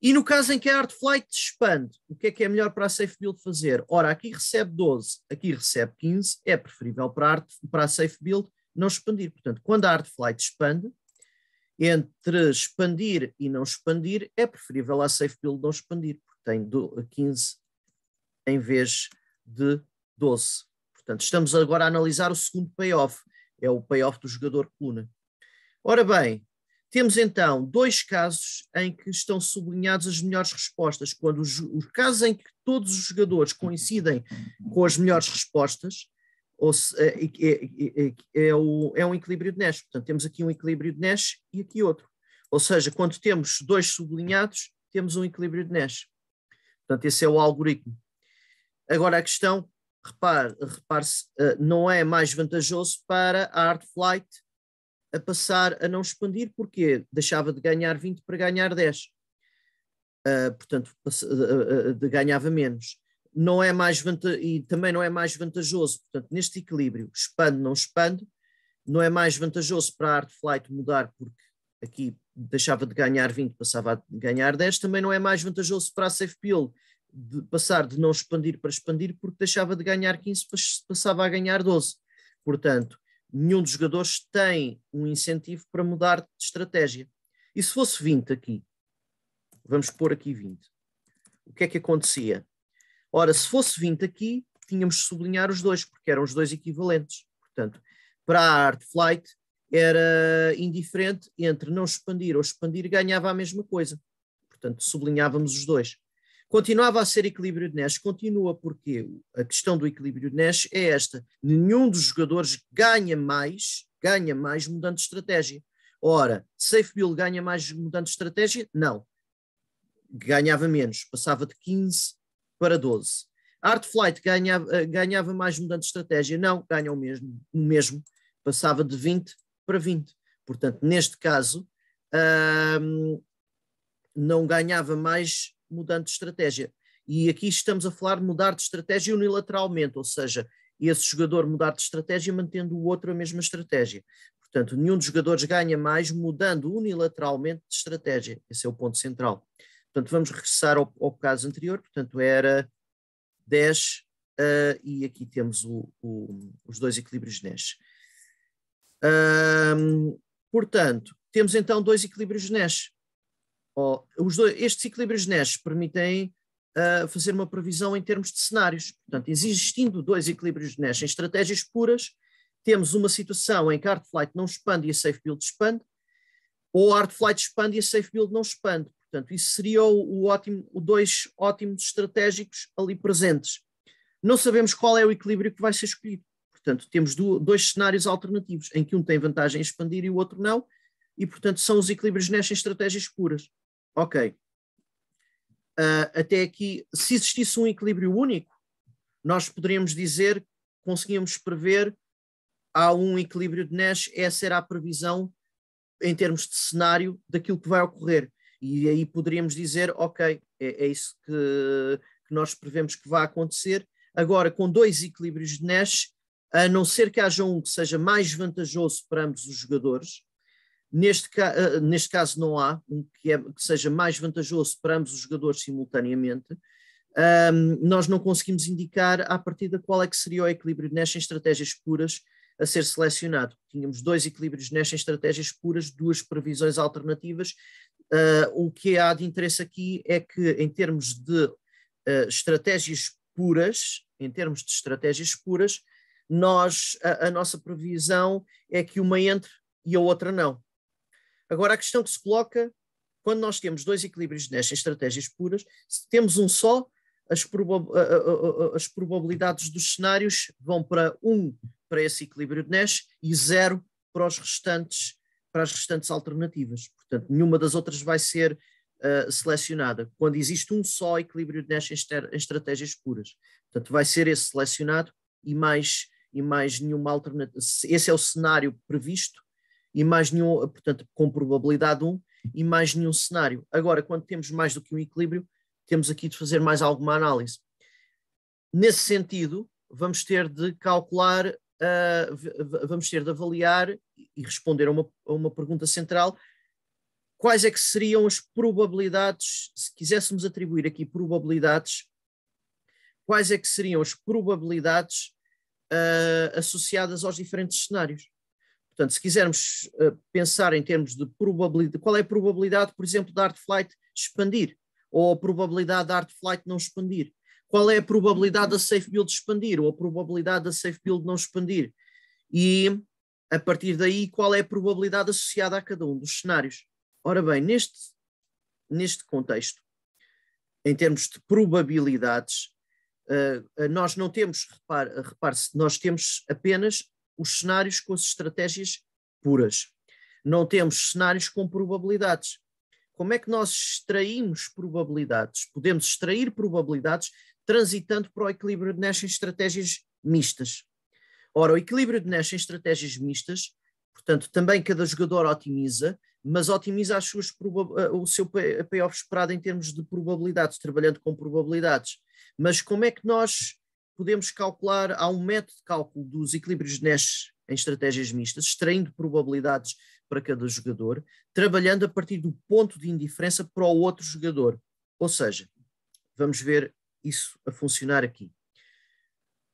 E no caso em que a Artflight expande, o que é que é melhor para a SafeBuild fazer? Ora, aqui recebe 12, aqui recebe 15, é preferível para a, Art, para a SafeBuild não expandir. Portanto, quando a Artflight expande, entre expandir e não expandir, é preferível a SafeBuild não expandir, porque tem 15 em vez de 12. Portanto, estamos agora a analisar o segundo payoff, é o payoff do jogador Luna. Ora bem, temos então dois casos em que estão sublinhados as melhores respostas. Quando os, os casos em que todos os jogadores coincidem com as melhores respostas, se, é, é, é, o, é, um equilíbrio de Nash. Portanto, temos aqui um equilíbrio de Nash e aqui outro. Ou seja, quando temos dois sublinhados, temos um equilíbrio de Nash. Portanto, esse é o algoritmo. Agora a questão repare, repare-se, eh, não é mais vantajoso para a Art Flight a passar a não expandir, porque deixava de ganhar 20 para ganhar 10. Uh, eh, portanto, eh, de, ganhava menos. Não é mais e também não é mais vantajoso, portanto, neste equilíbrio, expande, não expande, não é mais vantajoso para a Art Flight mudar, porque aqui deixava de ganhar 20, passava a ganhar 10, também não é mais vantajoso para a Safe Pill de passar de não expandir para expandir, porque deixava de ganhar 15, passava a ganhar 12. Portanto, nenhum dos jogadores tem um incentivo para mudar de estratégia. E se fosse 20 aqui, vamos pôr aqui 20, o que é que acontecia? Ora, se fosse 20 aqui, tínhamos de sublinhar os dois, porque eram os dois equivalentes. Portanto, para a Art Flight era indiferente entre não expandir ou expandir, ganhava a mesma coisa. Portanto, sublinhávamos os dois. Continuava a ser equilíbrio de Nash, continua porque a questão do equilíbrio de Nash é esta: nenhum dos jogadores ganha mais, ganha mais mudando de estratégia. Ora, Safe Bill ganha mais mudando de estratégia? Não. Ganhava menos, passava de 15 para 12. Art Flight ganhava, eh, ganhava mais mudando de estratégia? Não, ganha o mesmo, o mesmo, passava de 20 para 20. Portanto, neste caso, hum, não ganhava mais mudando de estratégia. E aqui estamos a falar de mudar de estratégia unilateralmente, ou seja, esse jogador mudar de estratégia mantendo o outro a mesma estratégia. Portanto, nenhum dos jogadores ganha mais mudando unilateralmente de estratégia. Esse é o ponto central. Portanto, vamos regressar ao, ao caso anterior, portanto, era 10 uh, eh, e aqui temos o, o, os dois equilíbrios Nash. Uh, portanto, temos então dois equilíbrios de Nash os dois, estes equilíbrios Nash permitem uh, fazer uma previsão em termos de cenários. Portanto, existindo dois equilíbrios Nash em estratégias puras, temos uma situação em que a hard flight não expande e a safe build expande, ou a hard flight expande e a safe build não expande. Portanto, isso seria o, o ótimo, o dois ótimos estratégicos ali presentes. Não sabemos qual é o equilíbrio que vai ser escolhido. Portanto, temos do, dois cenários alternativos, em que um tem vantagem em expandir e o outro não, e, portanto, são os equilíbrios nestas estratégias puras ok, uh, até aqui, se existisse um equilíbrio único, nós poderíamos dizer, conseguíamos prever, há um equilíbrio de Nash, essa era a previsão em termos de cenário daquilo que vai ocorrer. E aí poderíamos dizer, ok, é, é isso que, que, nós prevemos que vai acontecer. Agora, com dois equilíbrios de Nash, a não ser que haja um que seja mais vantajoso para ambos os jogadores, Neste, ca eh, neste caso não há um que, é, que seja mais vantajoso para ambos os jogadores simultaneamente. Um, nós não conseguimos indicar a partir de qual é que seria o equilíbrio nestas em estratégias puras a ser selecionado. Tínhamos dois equilíbrios nestas em estratégias puras, duas previsões alternativas. Uh, o que há de interesse aqui é que, em termos de uh, estratégias puras, em termos de estratégias puras, nós, a, a, nossa previsão é que uma entre e a outra não. Agora, a questão que se coloca, quando nós temos dois equilíbrios nestas estratégias puras, se temos um só, as, as probabilidades dos cenários vão para um para esse equilíbrio de Nash e zero para os restantes para as restantes alternativas. Portanto, nenhuma das outras vai ser uh, selecionada. Quando existe um só equilíbrio de Nash em, estratégias puras, portanto, vai ser esse selecionado e mais e mais nenhuma alternativa. Esse é o cenário previsto e mais nenhum, portanto, com probabilidade 1 e mais nenhum cenário. Agora, quando temos mais do que um equilíbrio, temos aqui de fazer mais alguma análise. Nesse sentido, vamos ter de calcular, uh, vamos ter de avaliar e responder a uma, a uma pergunta central: quais é que seriam as probabilidades, se quiséssemos atribuir aqui probabilidades, quais é que seriam as probabilidades uh, associadas aos diferentes cenários? Portanto, se quisermos eh, pensar em termos de probabilidade, qual é a probabilidade, por exemplo, da Artflight expandir? Ou a probabilidade da Artflight não expandir? Qual é a probabilidade da SafeBuild expandir? Ou a probabilidade da SafeBuild não expandir? E, a partir daí, qual é a probabilidade associada a cada um dos cenários? Ora bem, neste, neste contexto, em termos de probabilidades, eh, nós não temos, repare-se, nós temos apenas os cenários com as estratégias puras. Não temos cenários com probabilidades. Como é que nós extraímos probabilidades? Podemos extrair probabilidades transitando para o equilíbrio de Nash em estratégias mistas. Ora, o equilíbrio de Nash em estratégias mistas, portanto, também cada jogador otimiza, mas otimiza as suas eh, o seu eh, payoff esperado em termos de probabilidades, trabalhando com probabilidades. Mas como é que nós podemos calcular, há um método de cálculo dos equilíbrios de Nash em estratégias mistas, extraindo probabilidades para cada jogador, trabalhando a partir do ponto de indiferença para o outro jogador. Ou seja, vamos ver isso a funcionar aqui.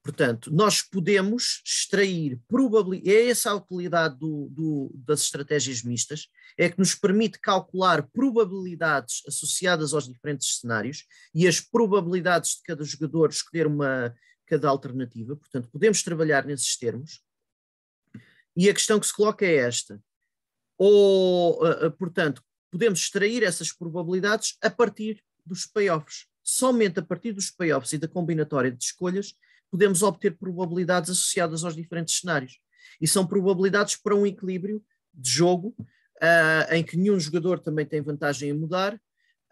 Portanto, nós podemos extrair probabilidade, é essa a utilidade do, do, das estratégias mistas, é que nos permite calcular probabilidades associadas aos diferentes cenários e as probabilidades de cada jogador escolher uma da alternativa, portanto, podemos trabalhar nesses termos. E a questão que se coloca é esta: ou, eh, eh, portanto, podemos extrair essas probabilidades a partir dos payoffs. Somente a partir dos payoffs e da combinatória de escolhas podemos obter probabilidades associadas aos diferentes cenários. E são probabilidades para um equilíbrio de jogo uh, em que nenhum jogador também tem vantagem em mudar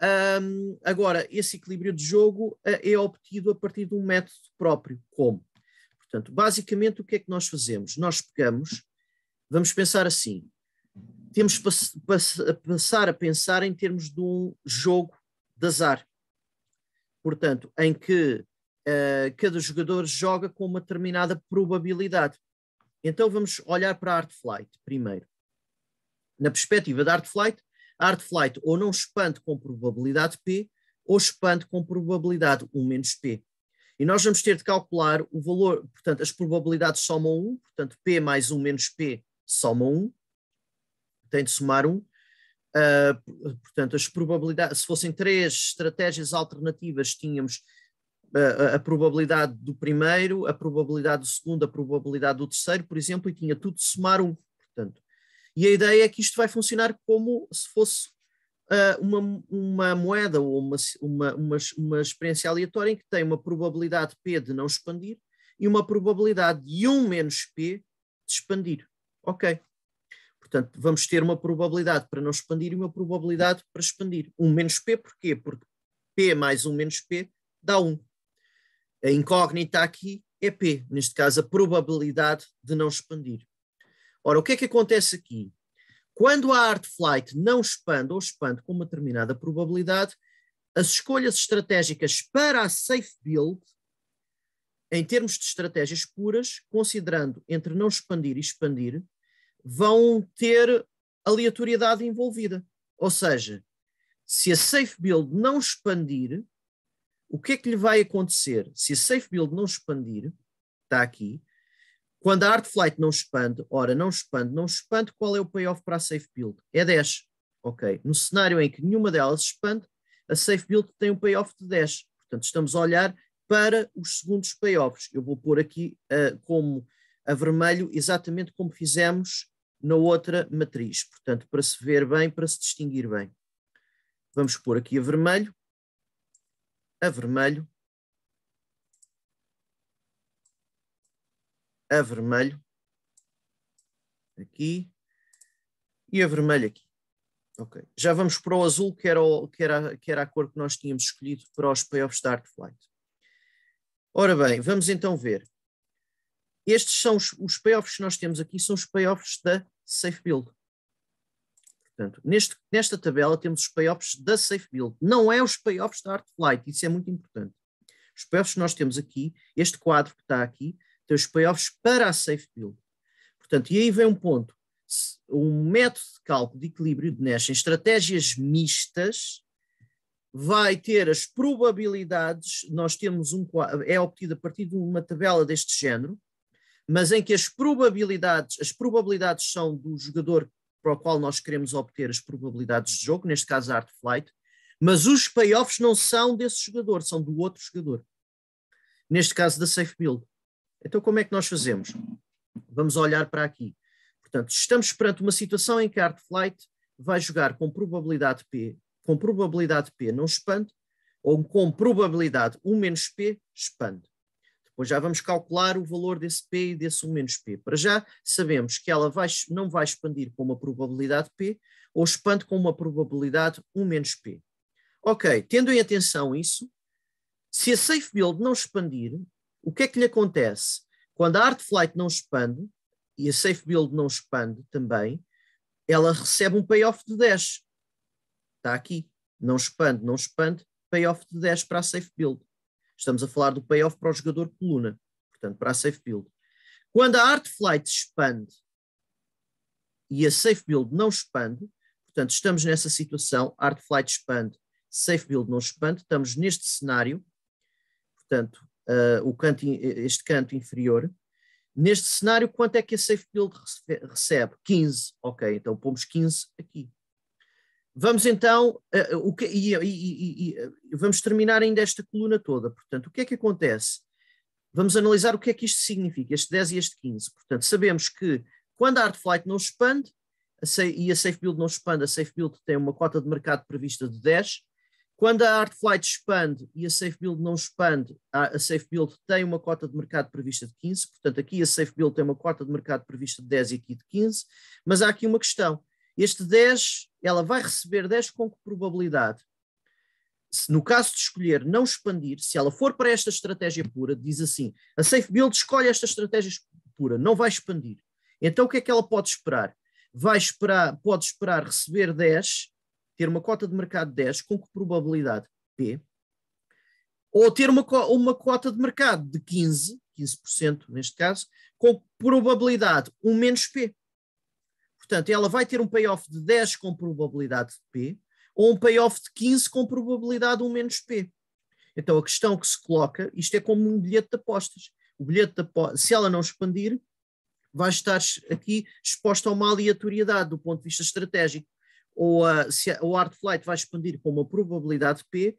um, agora, esse equilíbrio de jogo eh, é obtido a partir de um método próprio. Como? Portanto, basicamente, o que é que nós fazemos? Nós pegamos, vamos pensar assim, temos que passar a pensar em termos de um jogo de azar. Portanto, em que uh, cada jogador joga com uma determinada probabilidade. Então vamos olhar para a flight primeiro. Na perspectiva da flight hard flight ou não expande com probabilidade P, ou expande com probabilidade 1 menos P. E nós vamos ter de calcular o valor, portanto, as probabilidades somam 1, portanto, P mais 1 menos P somam 1, tem de somar 1. Uh, ah, portanto, as probabilidades, se fossem três estratégias alternativas, tínhamos ah, a, a probabilidade do primeiro, a probabilidade do segundo, a probabilidade do terceiro, por exemplo, e tinha tudo de somar 1. Portanto, e a ideia é que isto vai funcionar como se fosse uh, uma, uma moeda ou uma, uma, uma, uma experiência aleatória em que tem uma probabilidade P de não expandir e uma probabilidade de 1 menos P de expandir. Ok. Portanto, vamos ter uma probabilidade para não expandir e uma probabilidade para expandir. 1 menos P, porquê? Porque P mais 1 menos P dá 1. A incógnita aqui é P, neste caso a probabilidade de não expandir. Ora, o que é que acontece aqui? Quando a art flight não expande ou expande com uma determinada probabilidade, as escolhas estratégicas para a safe build, em termos de estratégias puras, considerando entre não expandir e expandir, vão ter aleatoriedade envolvida. Ou seja, se a safe build não expandir, o que é que lhe vai acontecer? Se a safe build não expandir, está aqui, quando a Art Flight não expande, ora, não expande, não expande, qual é o payoff para a Safe Build? É 10. Ok. No cenário em que nenhuma delas expande, a Safe Build tem um payoff de 10. Portanto, estamos a olhar para os segundos payoffs. Eu vou pôr aqui uh, como a vermelho, exatamente como fizemos na outra matriz. Portanto, para se ver bem, para se distinguir bem. Vamos pôr aqui a vermelho, a vermelho a vermelho aqui e a vermelho aqui. Ok. Já vamos para o azul, que era, o, que, era, que era a cor que nós tínhamos escolhido para os payoffs da Art Flight. Ora bem, vamos então ver. Estes são os, os payoffs que nós temos aqui, são os payoffs da Safe Build. Portanto, neste, nesta tabela temos os payoffs da Safe Build, não é os payoffs da Art Flight, isso é muito importante. Os payoffs que nós temos aqui, este quadro que está aqui, teus os payoffs para a safe build. Portanto, e aí vem um ponto. Um método de cálculo de equilíbrio de Nash em estratégias mistas vai ter as probabilidades, nós temos um é obtido a partir de uma tabela deste género, mas em que as probabilidades, as probabilidades são do jogador para o qual nós queremos obter as probabilidades de jogo, neste caso Art Flight, mas os payoffs não são desse jogador, são do outro jogador. Neste caso da Safe Build. Então, como é que nós fazemos? Vamos olhar para aqui. Portanto, estamos perante uma situação em que a Artflight vai jogar com probabilidade P, com probabilidade P não expande, ou com probabilidade 1 menos P expande. Depois já vamos calcular o valor desse P e desse 1 menos P. Para já sabemos que ela vai, não vai expandir com uma probabilidade P, ou expande com uma probabilidade 1 menos P. Ok, tendo em atenção isso, se a safe build não expandir, o que é que lhe acontece? Quando a Art Flight não expande, e a Safe Build não expande também, ela recebe um payoff de 10. Está aqui. Não expande, não expande, payoff de 10 para a Safe Build. Estamos a falar do payoff para o jogador coluna, portanto, para a Safe Build. Quando a Art Flight expande e a Safe Build não expande, portanto, estamos nessa situação, Art Flight expande, Safe Build não expande, estamos neste cenário, portanto, uh, o canto, eh, este canto inferior. Neste cenário, quanto é que a safe build recebe? 15. Ok, então pomos 15 aqui. Vamos então, uh, o que, e, e, e, e, vamos terminar ainda esta coluna toda. Portanto, o que é que acontece? Vamos analisar o que é que isto significa, este 10 e este 15. Portanto, sabemos que quando a Artflight não expande, a, e a Safe Build não expande, a Safe Build tem uma cota de mercado prevista de 10, quando a Artflight expande e a SafeBuild não expande, a, SafeBuild tem uma cota de mercado prevista de 15, portanto aqui a SafeBuild tem uma cota de mercado prevista de 10 e aqui de 15, mas há aqui uma questão. Este 10, ela vai receber 10 com que probabilidade? Se, no caso de escolher não expandir, se ela for para esta estratégia pura, diz assim, a SafeBuild escolhe esta estratégia pura, não vai expandir. Então o que é que ela pode esperar? Vai esperar, pode esperar receber 10 ter uma cota de mercado 10 com que probabilidade? P. Ou ter uma, uma cota de mercado de 15, 15% neste caso, com probabilidade 1 menos P. Portanto, ela vai ter um payoff de 10 com probabilidade de P, ou um payoff de 15 com probabilidade 1 menos P. Então, a questão que se coloca, isto é como um bilhete de apostas. O bilhete de apostas, se ela não expandir, vai estar aqui exposta a uma aleatoriedade do ponto de vista estratégico ou a, se a, o hard flight vai expandir com uma probabilidade P,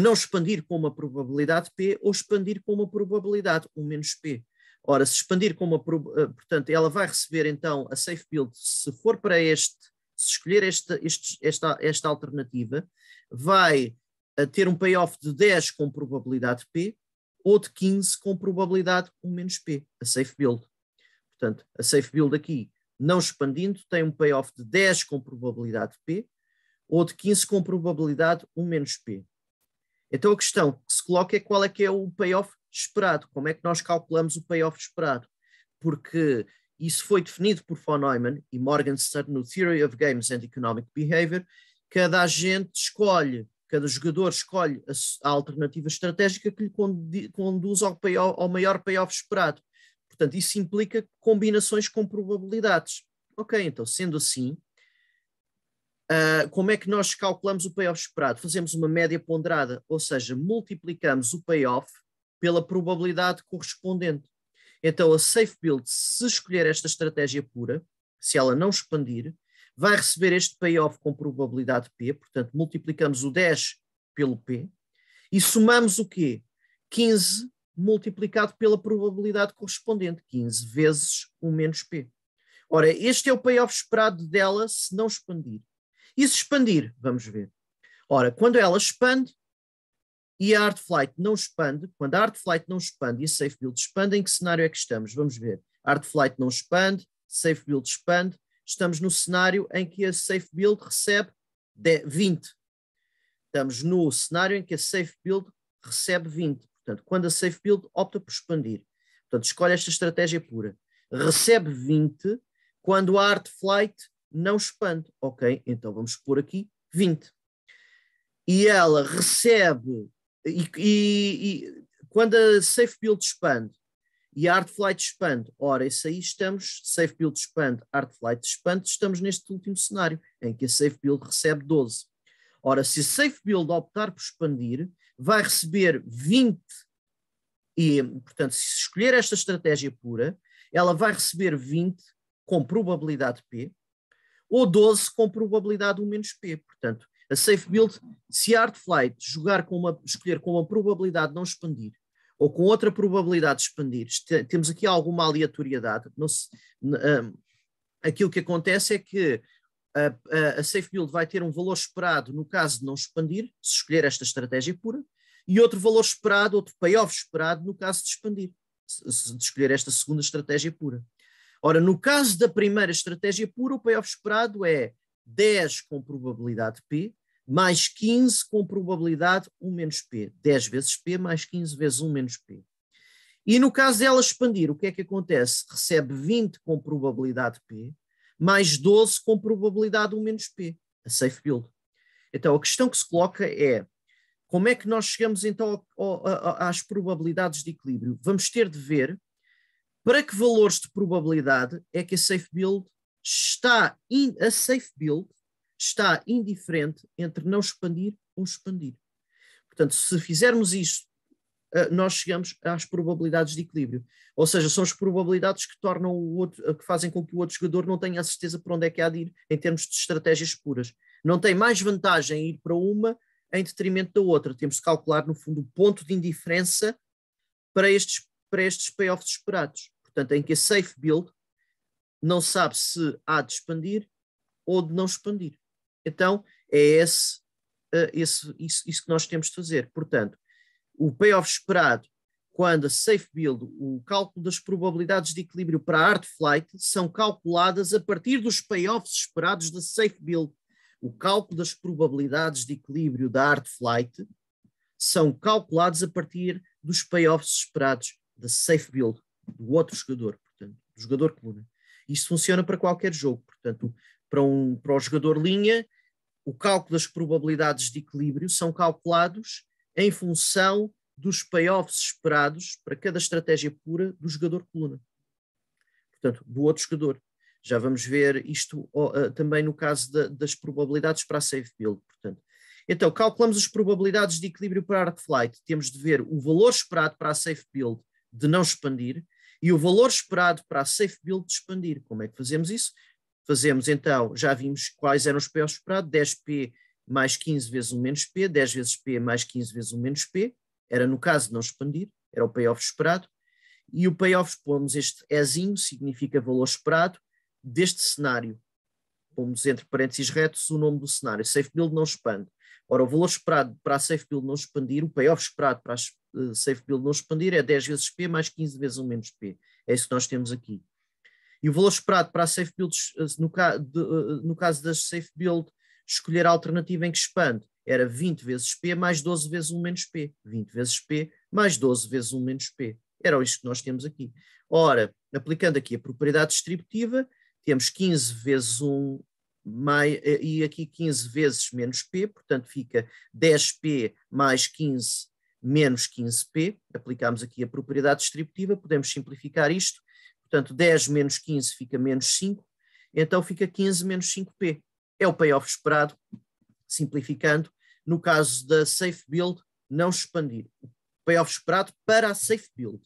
não expandir com uma probabilidade P ou expandir com uma probabilidade, um menos P. Ora, se expandir com uma. Eh, portanto, ela vai receber então a safe build, se for para este, se escolher esta, este, esta, esta alternativa, vai eh, ter um payoff de 10 com probabilidade P ou de 15 com probabilidade 1 menos P, a safe build. Portanto, a safe build aqui não expandindo, tem um payoff de 10 com probabilidade P ou de 15 com probabilidade 1 menos P. Então a questão que se coloca é qual é que é o payoff esperado, como é que nós calculamos o payoff esperado, porque isso foi definido por von Neumann e Morgenstern no Theory of Games and Economic Behavior, cada agente escolhe, cada jogador escolhe a, alternativa estratégica que lhe conduz ao, payoff, ao maior payoff esperado. Portanto, isso implica combinações com probabilidades. Ok, então, sendo assim, uh, como é que nós calculamos o payoff esperado? Fazemos uma média ponderada, ou seja, multiplicamos o payoff pela probabilidade correspondente. Então, a Safe Build, se escolher esta estratégia pura, se ela não expandir, vai receber este payoff com probabilidade P, portanto, multiplicamos o 10 pelo P e somamos o quê? 15 multiplicado pela probabilidade correspondente, 15 vezes 1 menos P. Ora, este é o payoff esperado dela se não expandir. E se expandir, vamos ver. Ora, quando ela expande e a Art Flight não expande, quando a Art Flight não expande e a Safe Build expande, em que cenário é que estamos? Vamos ver. A Art Flight não expande, Safe Build expande, estamos no cenário em que a Safe Build recebe 20. Estamos no cenário em que a Safe Build recebe 20. Portanto, quando a Safe Build opta por expandir, portanto, escolhe esta estratégia pura, recebe 20 quando a Art Flight não expande. Ok, então vamos pôr aqui 20. E ela recebe, e, e, e quando a Safe Build expande e a Art Flight expande, ora, isso aí estamos, Safe Build expande, Art Flight expande, estamos neste último cenário, em que a Safe Build recebe 12. Ora, se a Safe Build optar por expandir, vai receber 20, e portanto, se escolher esta estratégia pura, ela vai receber 20 com probabilidade P, ou 12 com probabilidade 1 menos P. Portanto, a safe build, se a flight jogar com uma, escolher com uma probabilidade não expandir, ou com outra probabilidade de expandir, temos aqui alguma aleatoriedade. Se, um, aquilo que acontece é que a, a, a Safe Build vai ter um valor esperado no caso de não expandir, se escolher esta estratégia pura, e outro valor esperado, outro payoff esperado no caso de expandir, se, de escolher esta segunda estratégia pura. Ora, no caso da primeira estratégia pura, o payoff esperado é 10 com probabilidade P, mais 15 com probabilidade 1 menos P. 10 vezes P mais 15 vezes 1 menos P. E no caso dela expandir, o que é que acontece? Recebe 20 com probabilidade P, mais 12 com probabilidade 1 menos P, a safe build. Então a questão que se coloca é como é que nós chegamos então ao, ao, às probabilidades de equilíbrio? Vamos ter de ver para que valores de probabilidade é que a safe build está in, a safe build está indiferente entre não expandir ou expandir. Portanto, se fizermos isto eh, nós chegamos às probabilidades de equilíbrio. Ou seja, são as probabilidades que tornam o outro, que fazem com que o outro jogador não tenha a certeza para onde é que há de ir em termos de estratégias puras. Não tem mais vantagem em ir para uma em detrimento da outra. Temos de calcular, no fundo, o ponto de indiferença para estes, para estes payoffs esperados. Portanto, em que a safe build não sabe se há de expandir ou de não expandir. Então, é esse, eh, esse, isso, isso que nós temos de fazer. Portanto, o payoff esperado quando a safe build, o cálculo das probabilidades de equilíbrio para a Art flight, são calculadas a partir dos payoffs esperados da safe build. O cálculo das probabilidades de equilíbrio da Art flight são calculados a partir dos payoffs esperados da safe build do outro jogador, portanto, do jogador coluna. Né? Isto funciona para qualquer jogo, portanto, para, um, para o jogador linha, o cálculo das probabilidades de equilíbrio são calculados em função dos payoffs esperados para cada estratégia pura do jogador coluna. Portanto, do outro jogador. Já vamos ver isto uh, também no caso das probabilidades para a safe build. Portanto. Então, calculamos as probabilidades de equilíbrio para a Flight. Temos de ver o valor esperado para a safe build de não expandir e o valor esperado para a safe build de expandir. Como é que fazemos isso? Fazemos então, já vimos quais eram os payoffs esperados, 10p mais 15 vezes o menos P, 10 vezes P é mais 15 vezes o menos P, era no caso de não expandir, era o payoff esperado, e o payoff, pomos este Ezinho, significa valor esperado, deste cenário. Pomos entre parênteses retos o nome do cenário, safe build não expande. Ora, o valor esperado para a safe build não expandir, o payoff esperado para a eh, safe build não expandir é 10 vezes P mais 15 vezes 1 menos P. É isso que nós temos aqui. E o valor esperado para a safe build, eh, no, ca, de, eh, no caso das safe build escolher a alternativa em que expande era 20 vezes P mais 12 vezes 1 menos P. 20 vezes P mais 12 vezes 1 menos P. Era isto que nós temos aqui. Ora, aplicando aqui a propriedade distributiva, temos 15 vezes 1 mais, eh, e aqui 15 vezes menos P, portanto fica 10P mais 15 menos 15P. Aplicamos aqui a propriedade distributiva, podemos simplificar isto. Portanto, 10 menos 15 fica menos 5, então fica 15 menos 5P é o payoff esperado, simplificando. No caso da Safe Build, não expandir. O payoff esperado para a Safe Build.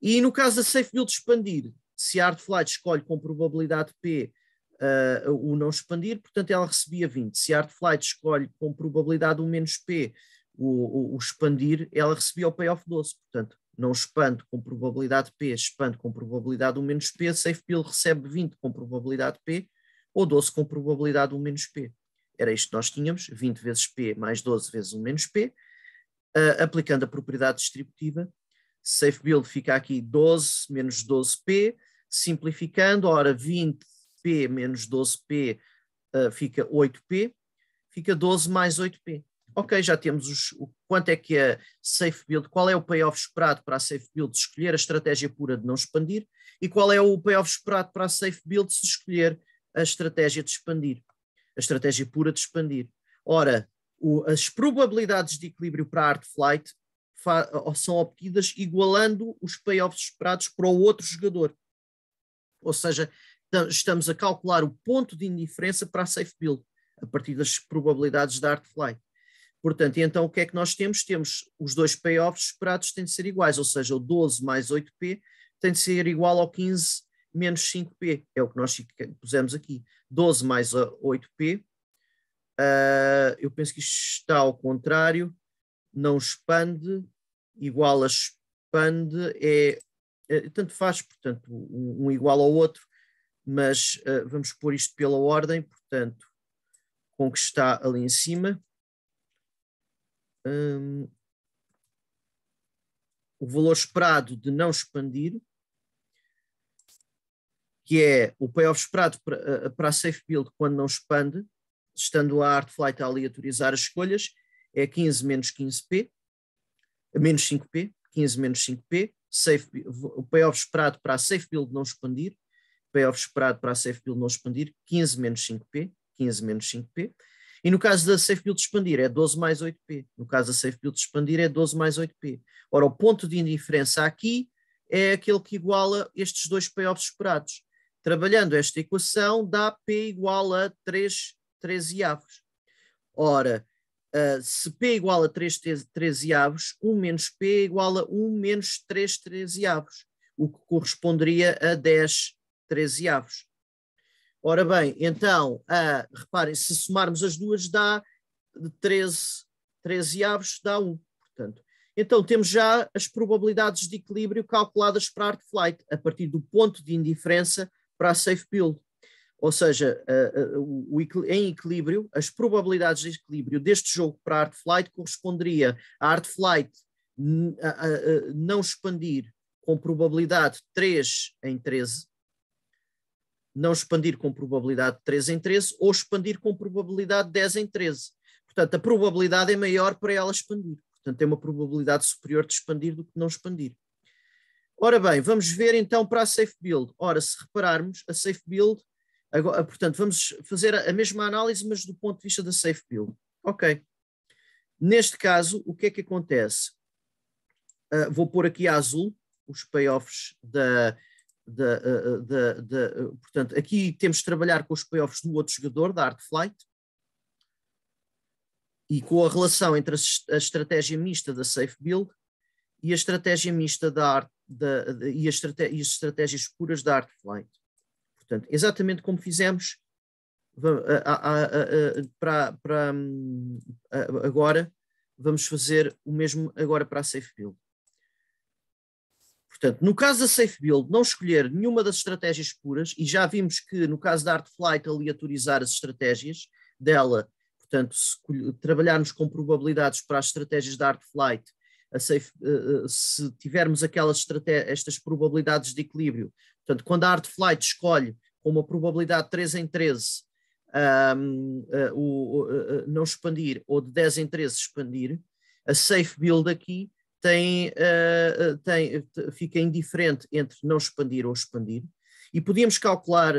E no caso da Safe Build expandir, se a Flight escolhe com probabilidade P uh, o não expandir, portanto ela recebia 20. Se a Flight escolhe com probabilidade 1 menos P o, o, o expandir, ela recebia o payoff 12. Portanto, não expando com probabilidade P, expando com probabilidade 1 menos P, Safe Build recebe 20 com probabilidade P, ou 12 com probabilidade 1 menos P. Era isto que nós tínhamos, 20 vezes P mais 12 vezes 1 menos P, uh, aplicando a propriedade distributiva, safe build fica aqui 12 menos 12P, simplificando, ora 20P menos 12P uh, ah, fica 8P, fica 12 mais 8P. Ok, já temos os, o quanto é que a é safe build, qual é o payoff esperado para a safe build escolher a estratégia pura de não expandir e qual é o payoff esperado para a safe build se escolher a estratégia de expandir, a estratégia pura de expandir. Ora, o, as probabilidades de equilíbrio para a Art Flight são obtidas igualando os payoffs esperados para o outro jogador. Ou seja, estamos a calcular o ponto de indiferença para a safe build, a partir das probabilidades da Art Flight. Portanto, então o que é que nós temos? Temos os dois payoffs esperados têm de ser iguais, ou seja, o 12 mais 8p tem de ser igual ao 15 menos 5p, é o que nós pusemos aqui. 12 mais 8p, ah, uh, ah, eu penso que isto está ao contrário, não expande, igual a expande, é, é tanto faz, portanto, um, um, igual ao outro, mas uh, vamos pôr isto pela ordem, portanto, com o que está ali em cima. Um, o valor esperado de não expandir, que é o payoff esperado eh, eh, para, a safe build quando não expande, estando a Artflight a aleatorizar as escolhas, é 15 menos 15p, menos 5p, 15 menos 5p, safe, o payoff esperado para a safe build não expandir, payoff esperado para a safe build não expandir, 15 menos 5p, 15 menos 5p, e no caso da safe build expandir é 12 mais 8p, no caso da safe build expandir é 12 mais 8p. Ora, o ponto de indiferença aqui é aquele que iguala estes dois payoffs esperados. Trabalhando esta equação, dá P igual a 3 trezeavos. Ora, uh, se P igual a 3 trezeavos, 1 menos P igual a 1 menos 3 trezeavos, o que corresponderia a 10 trezeavos. Ora bem, então, uh, reparem, se somarmos as duas dá 13, 13 avos, dá 1. Portanto, então temos já as probabilidades de equilíbrio calculadas para Flight, a partir do ponto de indiferença para a safe build. Ou seja, uh, uh, o, o, em equilíbrio, as probabilidades de equilíbrio deste jogo para a Art Flight corresponderia a Art Flight a, não expandir com probabilidade 3 em 13, não expandir com probabilidade 3 em 13 ou expandir com probabilidade 10 em 13. Portanto, a probabilidade é maior para ela expandir. Portanto, é uma probabilidade superior de expandir do que não expandir. Ora bem, vamos ver então para a Safe Build. Ora, se repararmos, a Safe Build, agora, ah, portanto, vamos fazer a mesma análise, mas do ponto de vista da Safe Build. Ok. Neste caso, o que é que acontece? Uh, vou pôr aqui a azul os payoffs da, da, ah, da, da, Portanto, aqui temos de trabalhar com os payoffs do outro jogador, da Artflight, e com a relação entre a, a estratégia mista da Safe Build e a estratégia mista da, art, da, da, e, as estratégias puras da Artflight. Portanto, exatamente como fizemos para, agora, vamos fazer o mesmo agora para a Safe Build. Portanto, no caso da Safe Build, não escolher nenhuma das estratégias puras, e já vimos que no caso da art flight aleatorizar as estratégias dela, portanto, trabalharmos com probabilidades para as estratégias da art flight eh, eh, se tivermos aquelas estas probabilidades de equilíbrio, portanto, quando a Art Flight escolhe com uma probabilidade de 3 em 13 um, uh, o, uh, não expandir ou de 10 em 13 expandir, a safe build aqui tem, tem, fica indiferente entre não expandir ou expandir. E podíamos calcular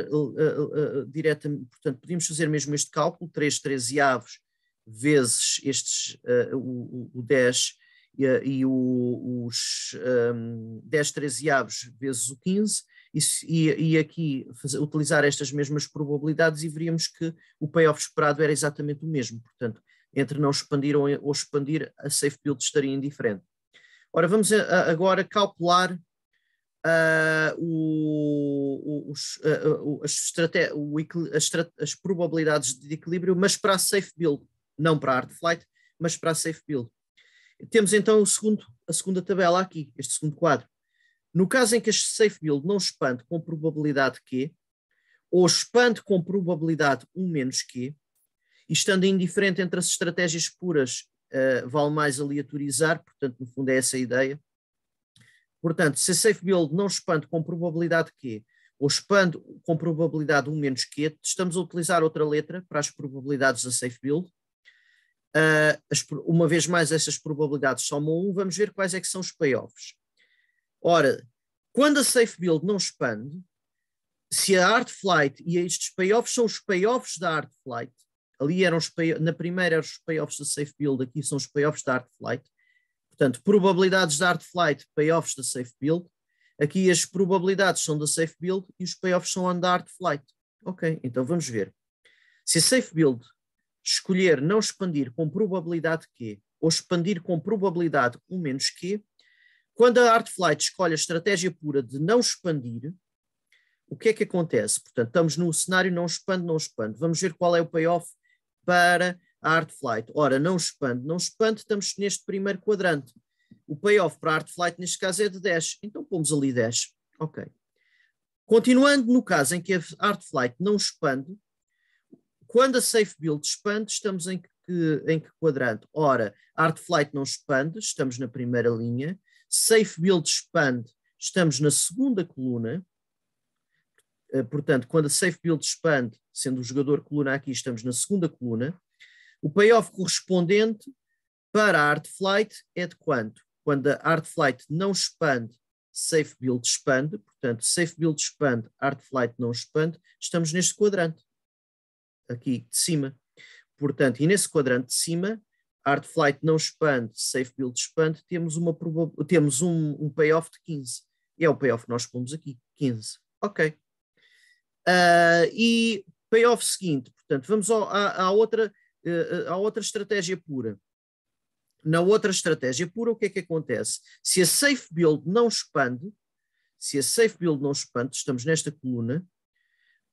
diretamente, portanto, podíamos fazer mesmo este cálculo, 3, 13 avos vezes estes, o, o, o 10 e, eh, e o, os um, 10 trezeavos vezes o 15, e, e aqui fazer, utilizar estas mesmas probabilidades e veríamos que o payoff esperado era exatamente o mesmo, portanto, entre não expandir ou, ou expandir, a safe build estaria indiferente. Ora, vamos a, agora calcular uh, o, os, uh, as, o, as, as probabilidades de equilíbrio, mas para a safe build, não para a hard flight, mas para a safe build. Temos então o segundo, a segunda tabela aqui, este segundo quadro. No caso em que este safe build não expande com probabilidade Q, ou expande com probabilidade 1 menos Q, e estando indiferente entre as estratégias puras, uh, vale mais aleatorizar, portanto, no fundo é essa a ideia. Portanto, se a safe build não expande com probabilidade Q, ou expande com probabilidade 1 menos Q, estamos a utilizar outra letra para as probabilidades da safe build, ah, as, uma vez mais, essas probabilidades somam um, vamos ver quais é que são os payoffs. Ora, quando a safe build não expande, se a art flight e estes payoffs são os payoffs da art flight, ali eram os na primeira eram os payoffs da safe build, aqui são os payoffs da art flight, portanto, probabilidades da art flight, payoffs da safe build, aqui as probabilidades são da safe build e os payoffs são da art flight. Ok, então vamos ver. Se a safe build escolher não expandir com probabilidade Q ou expandir com probabilidade 1 menos Q, quando a Artflight escolhe a estratégia pura de não expandir, o que é que acontece? Portanto, estamos num cenário não expande, não expande. Vamos ver qual é o payoff para a Artflight. Ora, não expande, não expande, estamos neste primeiro quadrante. O payoff para a Artflight neste caso é de 10, então pomos ali 10. Ok. Continuando no caso em que a Artflight não expande, quando a Safe Build expande, estamos em que, em que quadrante? Ora, Art Flight não expande, estamos na primeira linha, Safe Build expande, estamos na segunda coluna, eh, portanto, quando a Safe Build expande, sendo o jogador coluna aqui, estamos na segunda coluna, o payoff correspondente para a Art Flight é de quanto? Quando a Art Flight não expande, Safe Build expande, portanto, Safe Build expande, Art Flight não expande, estamos neste quadrante aqui de cima. Portanto, e nesse quadrante de cima, art Flight não expande, Safe Build expande, temos, uma temos um, um payoff de 15. E é o payoff que nós pomos aqui, 15. Ok. Uh, e payoff seguinte, portanto, vamos ao, à, à, outra, uh, à outra estratégia pura. Na outra estratégia pura, o que é que acontece? Se a Safe Build não expande, se a Safe Build não expande, estamos nesta coluna,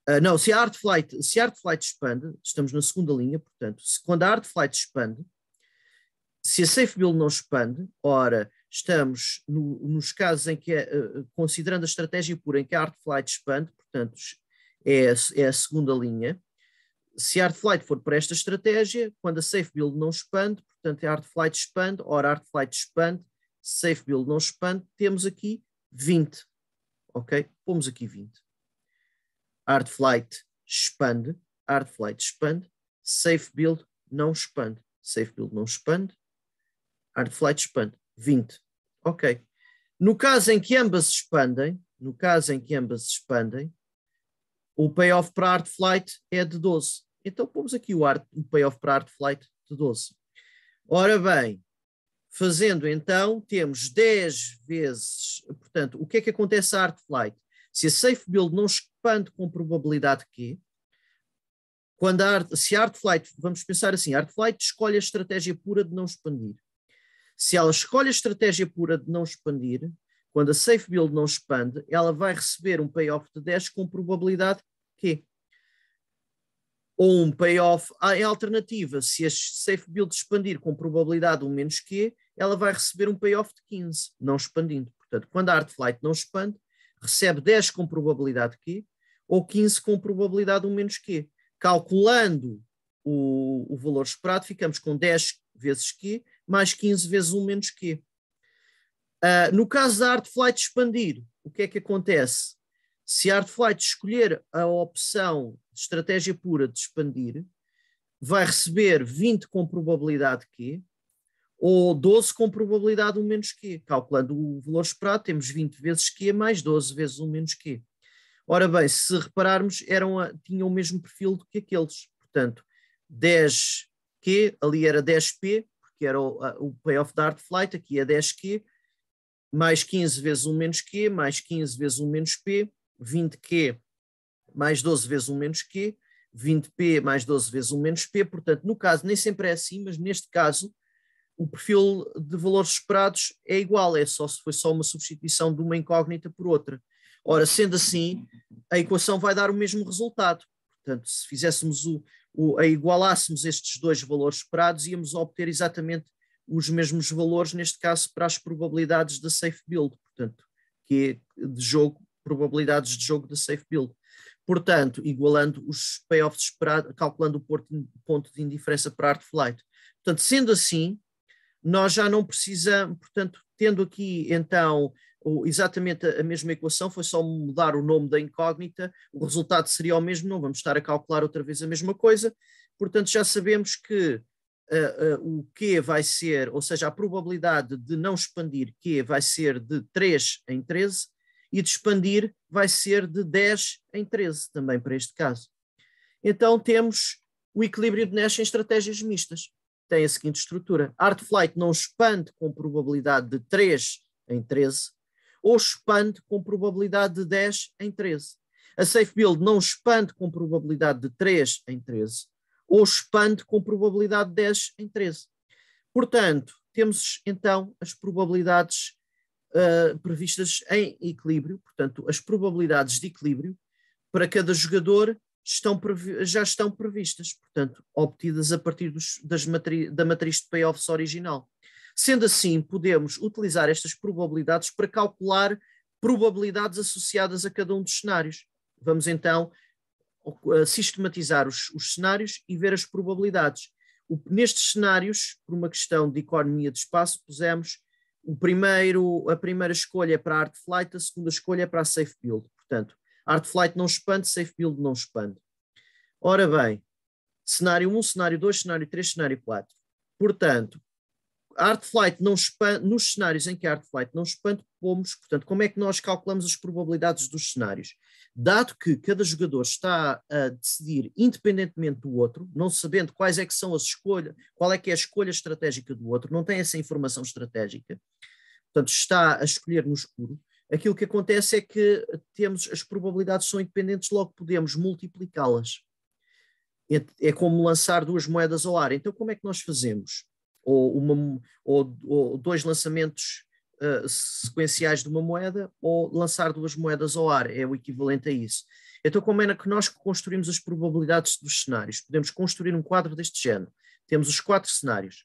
ah, não, se a Art Flight, se a Art Flight expande, estamos na segunda linha, portanto, se, quando a Art Flight expande, se a Safe Build não expande, ora, estamos no, nos casos em que, é, ah, ah, considerando a estratégia pura em que a Art Flight expande, portanto, é, é a segunda linha. Se a Art Flight for para esta estratégia, quando a Safe Build não expande, portanto, a Art Flight expande, ora, a Art Flight expande, Safe Build não expande, temos aqui 20. Ok? Pomos aqui 20. Flight expande, Flight expande, Safe Build não expande, Safe Build não expande, Flight expande, 20. Ok. No caso em que ambas expandem, no caso em que ambas expandem, o payoff para Flight é de 12. Então pomos aqui o, art, o payoff para Flight de 12. Ora bem, fazendo então, temos 10 vezes, portanto, o que é que acontece Art Flight? Se a Safe Build não, expande com probabilidade que, quando a arte, se a Artflight, vamos pensar assim, a Artflight escolhe a estratégia pura de não expandir. Se ela escolhe a estratégia pura de não expandir, quando a safe build não expande, ela vai receber um payoff de 10 com probabilidade que ou um payoff em alternativa, se a safe build expandir com probabilidade 1 menos Q, ela vai receber um payoff de 15, não expandindo. Portanto, quando a Artflight não expande, recebe 10 com probabilidade Q, ou 15 com probabilidade 1 menos Q. Calculando o, o valor esperado, ficamos com 10 vezes Q mais 15 vezes 1 menos Q. Uh, ah, no caso da Artflight expandir, o que é que acontece? Se a Artflight escolher a opção de estratégia pura de expandir, vai receber 20 com probabilidade Q ou 12 com probabilidade 1 menos Q. Calculando o valor esperado, temos 20 vezes Q mais 12 vezes 1 menos Q. Ora bem, se repararmos, eram a, tinham o mesmo perfil do que aqueles. Portanto, 10Q, ali era 10P, porque era o, a, o payoff da Art Flight, aqui é 10Q, mais 15 vezes 1 menos Q, mais 15 vezes 1 menos P, 20Q mais 12 vezes 1 menos Q, 20P mais 12 vezes 1 menos P. Portanto, no caso, nem sempre é assim, mas neste caso, o perfil de valores esperados é igual, é só se foi só uma substituição de uma incógnita por outra. Ora, sendo assim, a equação vai dar o mesmo resultado. Portanto, se fizéssemos o, o, a igualássemos estes dois valores esperados íamos obter exatamente os mesmos valores, neste caso, para as probabilidades da safe build, portanto, que é de jogo, probabilidades de jogo da safe build. Portanto, igualando os payoffs esperados, calculando o ponto de indiferença para art flight. Portanto, sendo assim, nós já não precisamos, portanto, tendo aqui então exatamente a, mesma equação, foi só mudar o nome da incógnita, o resultado seria o mesmo, não vamos estar a calcular outra vez a mesma coisa, portanto já sabemos que Uh, uh, o Q vai ser, ou seja, a probabilidade de não expandir Q vai ser de 3 em 13 e de expandir vai ser de 10 em 13 também para este caso. Então temos o equilíbrio de Nash em estratégias mistas. Tem a seguinte estrutura. Artflight não expande com probabilidade de 3 em 13, ou expande com probabilidade de 10 em 13. A safe build não expande com probabilidade de 3 em 13, ou expande com probabilidade de 10 em 13. Portanto, temos então as probabilidades uh, previstas em equilíbrio, portanto, as probabilidades de equilíbrio para cada jogador estão já estão previstas, portanto, obtidas a partir dos, das matri da matriz de payoffs original. Sendo assim, podemos utilizar estas probabilidades para calcular probabilidades associadas a cada um dos cenários. Vamos então eh, sistematizar os, os cenários e ver as probabilidades. O, nestes cenários, por uma questão de economia de espaço, pusemos o primeiro, a primeira escolha para para Art Flight, a segunda escolha para a Safe Build. Portanto, Art Flight não expande, Safe Build não expande. Ora bem, cenário 1, cenário 2, cenário 3, cenário 4. Portanto, Art Flight não nos cenários em que a Flight não espanta pomos, portanto, como é que nós calculamos as probabilidades dos cenários? Dado que cada jogador está a decidir independentemente do outro, não sabendo quais é que são as escolhas, qual é que é a escolha estratégica do outro, não tem essa informação estratégica, portanto, está a escolher no escuro, aquilo que acontece é que temos as probabilidades são independentes, logo podemos multiplicá-las. é, é como lançar duas moedas ao ar. Então, como é que nós fazemos? ou, uma, ou, ou dois lançamentos uh, sequenciais de uma moeda, ou lançar duas moedas ao ar, é o equivalente a isso. Então, como é que nós construímos as probabilidades dos cenários? Podemos construir um quadro deste género. Temos os quatro cenários.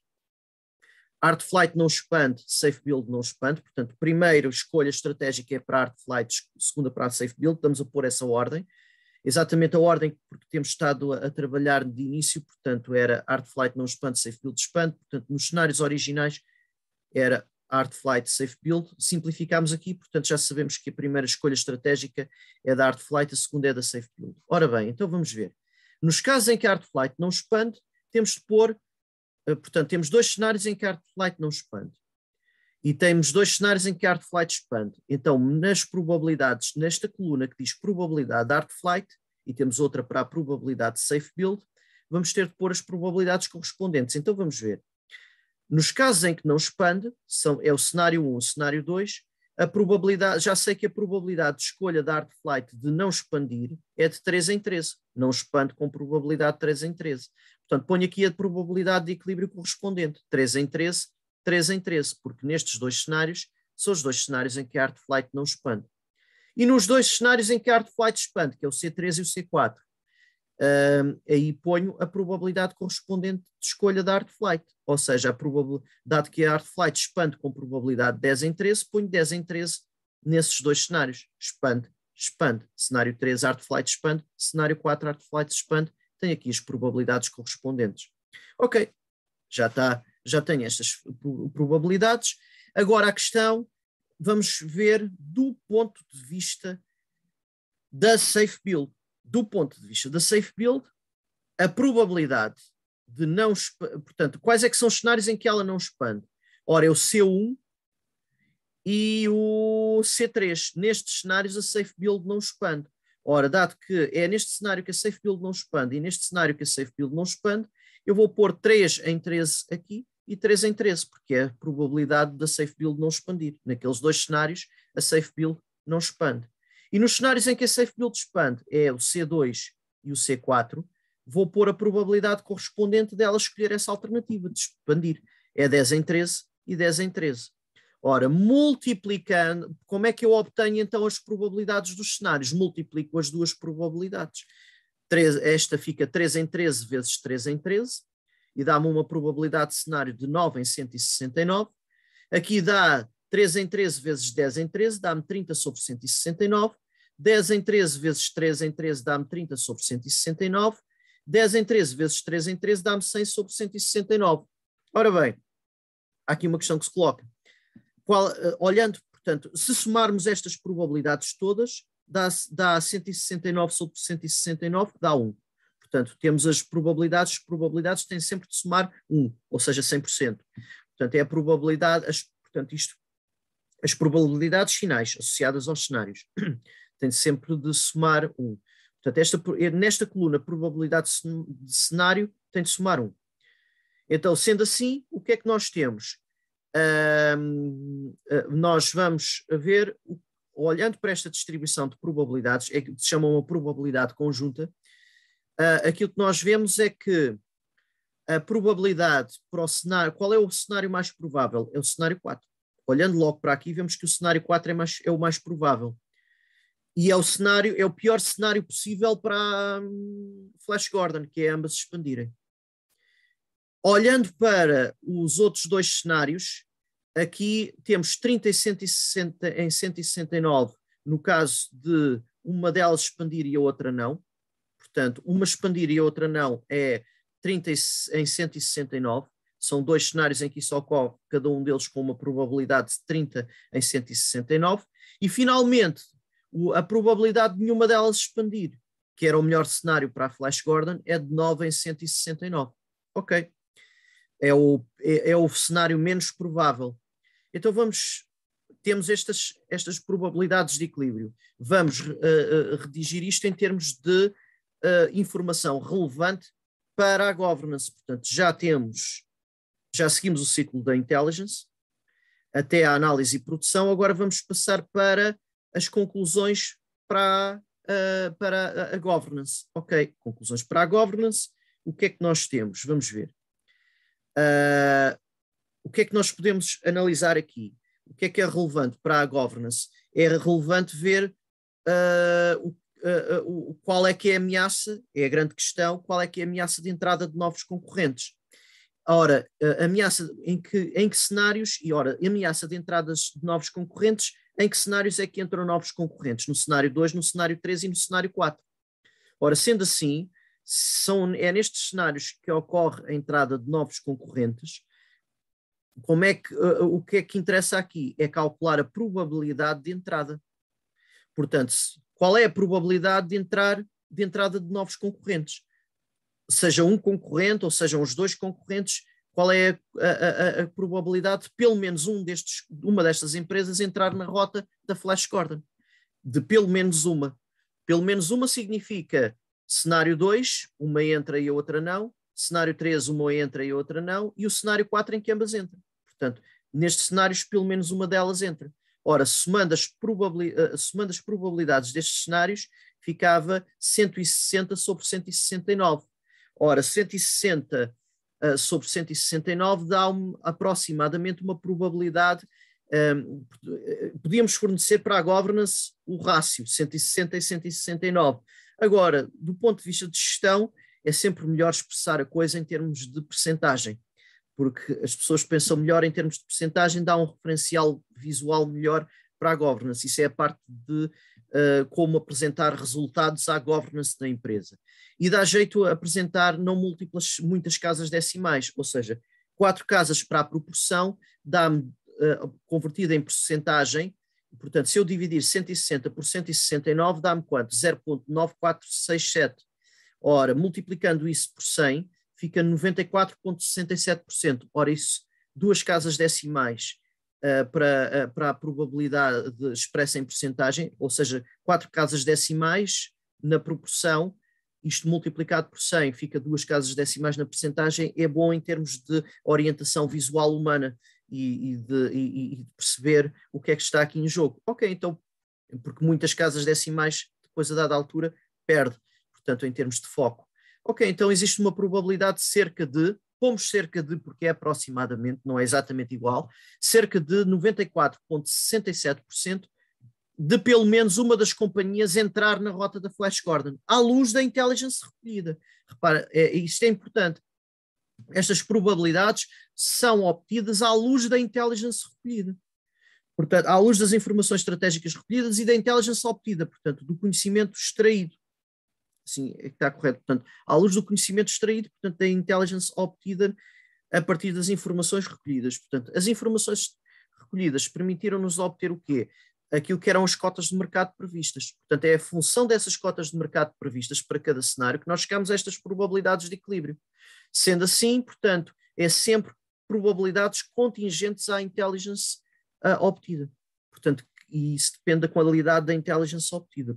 art flight não expande, Safe Build não expande, portanto, primeiro escolha estratégica é para art flight segunda para Safe Build, estamos a pôr essa ordem exatamente a ordem porque temos estado a, a trabalhar de início, portanto era Art Flight não expande, Safe Build expande, portanto nos cenários originais era Art Flight Safe Build, simplificámos aqui, portanto já sabemos que a primeira escolha estratégica é da Art Flight, a segunda é da Safe Build. Ora bem, então vamos ver. Nos casos em que a Art Flight não expande, temos de pôr, eh, portanto temos dois cenários em que a Art Flight não expande. E temos dois cenários em que a art flight expande. Então, nas probabilidades, nesta coluna que diz probabilidade de art flight, e temos outra para a probabilidade de safe build, vamos ter de pôr as probabilidades correspondentes. Então, vamos ver. Nos casos em que não expande, são, é o cenário 1, o cenário 2, a probabilidade, já sei que a probabilidade de escolha da Art Flight de não expandir é de 3 em 13. Não expande com probabilidade de 3 em 13. Portanto, ponho aqui a probabilidade de equilíbrio correspondente. 3 em 13 3 em 13, porque nestes dois cenários são os dois cenários em que a Art Flight não expande. E nos dois cenários em que a Art Flight expande, que é o C3 e o C4, uh, hum, aí ponho a probabilidade correspondente de escolha da Art Flight. Ou seja, a probabilidade que a Art Flight expande com probabilidade 10 em 13, ponho 10 em 13 nesses dois cenários. Expande, expande. Cenário 3, Art Flight expande. Cenário 4, Art Flight expande. Tenho aqui as probabilidades correspondentes. Ok, já está já tem estas probabilidades. Agora a questão, vamos ver do ponto de vista da safe build. Do ponto de vista da safe build, a probabilidade de não, portanto, quais é que são os cenários em que ela não expande? Ora, é o C1 e o C3. Nestes cenários a safe build não expande. Ora, dado que é neste cenário que a safe build não expande e neste cenário que a safe build não expande, eu vou pôr 3 em 13 aqui e 3 em 13, porque é a probabilidade da safe build não expandir. Naqueles dois cenários, a safe build não expande. E nos cenários em que a safe build expande, é o C2 e o C4, vou pôr a probabilidade correspondente dela escolher essa alternativa de expandir. É 10 em 13 e 10 em 13. Ora, multiplicando, como é que eu obtenho então as probabilidades dos cenários? Multiplico as duas probabilidades. esta fica 3 em 13 vezes 3 em 13, e dá-me uma probabilidade de cenário de 9 em 169. Aqui dá 3 em 13 vezes 10 em 13, dá-me 30 sobre 169. 10 em 13 vezes 3 em 13 dá-me 30 sobre 169. 10 em 13 vezes 3 em 13 dá-me 100 sobre 169. Ora bem, há aqui uma questão que se coloca. Qual, eh, olhando, portanto, se somarmos estas probabilidades todas, dá, dá 169 sobre 169, que dá 1. Portanto, temos as probabilidades, as probabilidades têm sempre de somar 1, ou seja, 100%. Portanto, é a probabilidade, as, portanto, isto, as probabilidades finais associadas aos cenários têm sempre de somar 1. Portanto, esta, é, nesta coluna, probabilidade de cenário tem de somar 1. Então, sendo assim, o que é que nós temos? Eh, nós vamos ver, olhando para esta distribuição de probabilidades, é que se chama uma probabilidade conjunta, uh, aquilo que nós vemos é que a probabilidade para o cenário, qual é o cenário mais provável? É o cenário 4. Olhando logo para aqui, vemos que o cenário 4 é, mais, é o mais provável. E é o cenário, é o pior cenário possível para hum, Flash Gordon, que é ambas expandirem. Olhando para os outros dois cenários, aqui temos 30 em, 160, em 169, no caso de uma delas expandir e a outra não portanto, uma expandir e a outra não, é 30 em 169. São dois cenários em que isso ocorre, cada um deles com uma probabilidade de 30 em 169. E, finalmente, a probabilidade de nenhuma delas expandir, que era o melhor cenário para a Flash Gordon, é de 9 em 169. Ok. É o, é, é o cenário menos provável. Então vamos temos estas, estas probabilidades de equilíbrio. Vamos uh, uh, redigir isto em termos de uh, informação relevante para a governance. Portanto, já temos, já seguimos o ciclo da intelligence até a análise e produção, agora vamos passar para as conclusões para, uh, para a, governance. Ok, conclusões para a governance, o que é que nós temos? Vamos ver. Uh, o que é que nós podemos analisar aqui? O que é que é relevante para a governance? É relevante ver uh, o uh, uh, o, qual é que é a ameaça, é a grande questão, qual é que é a ameaça de entrada de novos concorrentes. Ora, eh, a ameaça em que, em que cenários, e ora, ameaça de entradas de novos concorrentes, em que cenários é que entram novos concorrentes? No cenário 2, no cenário 3 e no cenário 4. Ora, sendo assim, são, é nestes cenários que ocorre a entrada de novos concorrentes, como é que, uh, o que é que interessa aqui? É calcular a probabilidade de entrada. Portanto, se, qual é a probabilidade de entrar de entrada de novos concorrentes, seja um concorrente ou sejam os dois concorrentes, qual é a, a, a probabilidade de pelo menos um destes, uma destas empresas entrar na rota da Flash Gordon? De pelo menos uma. Pelo menos uma significa cenário 2, uma entra e a outra não, cenário 3, uma entra e a outra não, e o cenário 4 em que ambas entram. Portanto, nestes cenários, pelo menos uma delas entra. Ora, somando as, eh, somando as probabilidades destes cenários, ficava 160 sobre 169. Ora, 160 uh, eh, sobre 169 dá um, aproximadamente uma probabilidade. Um, ehm, eh, podíamos fornecer para a governance o rácio 160 e 169. Agora, do ponto de vista de gestão, é sempre melhor expressar a coisa em termos de percentagem porque as pessoas pensam melhor em termos de percentagem, dá um referencial visual melhor para a governance. Isso é a parte de uh, como apresentar resultados à governance da empresa. E dá jeito a apresentar não múltiplas, muitas casas decimais, ou seja, quatro casas para a proporção, dá uh, eh, convertida em percentagem. Portanto, se eu dividir 160 por 169, dá-me quanto? 0.9467. Ora, multiplicando isso por 100, fica 94,67%. Ora, isso, duas casas decimais uh, para, uh, para a probabilidade expressa em porcentagem, ou seja, quatro casas decimais na proporção, isto multiplicado por 100 fica duas casas decimais na porcentagem é bom em termos de orientação visual humana e, e, de, e, e de perceber o que é que está aqui em jogo. Ok, então, porque muitas casas decimais, depois a dada altura, perde, portanto, em termos de foco. Ok, então existe uma probabilidade de cerca de, pomos cerca de, porque é aproximadamente, não é exatamente igual, cerca de 94,67% de pelo menos uma das companhias entrar na rota da Flash Gordon, à luz da intelligence recolhida. Repara, é, isto é importante. Estas probabilidades são obtidas à luz da intelligence recolhida. Portanto, à luz das informações estratégicas recolhidas e da intelligence obtida, portanto, do conhecimento extraído. Sim, é está correto. Portanto, à luz do conhecimento extraído, portanto, da intelligence obtida a partir das informações recolhidas. Portanto, as informações recolhidas permitiram-nos obter o quê? Aquilo que eram as cotas de mercado previstas. Portanto, é a função dessas cotas de mercado previstas para cada cenário que nós chegamos a estas probabilidades de equilíbrio. Sendo assim, portanto, é sempre probabilidades contingentes à intelligence uh, obtida. Portanto, e isso depende da qualidade da intelligence obtida,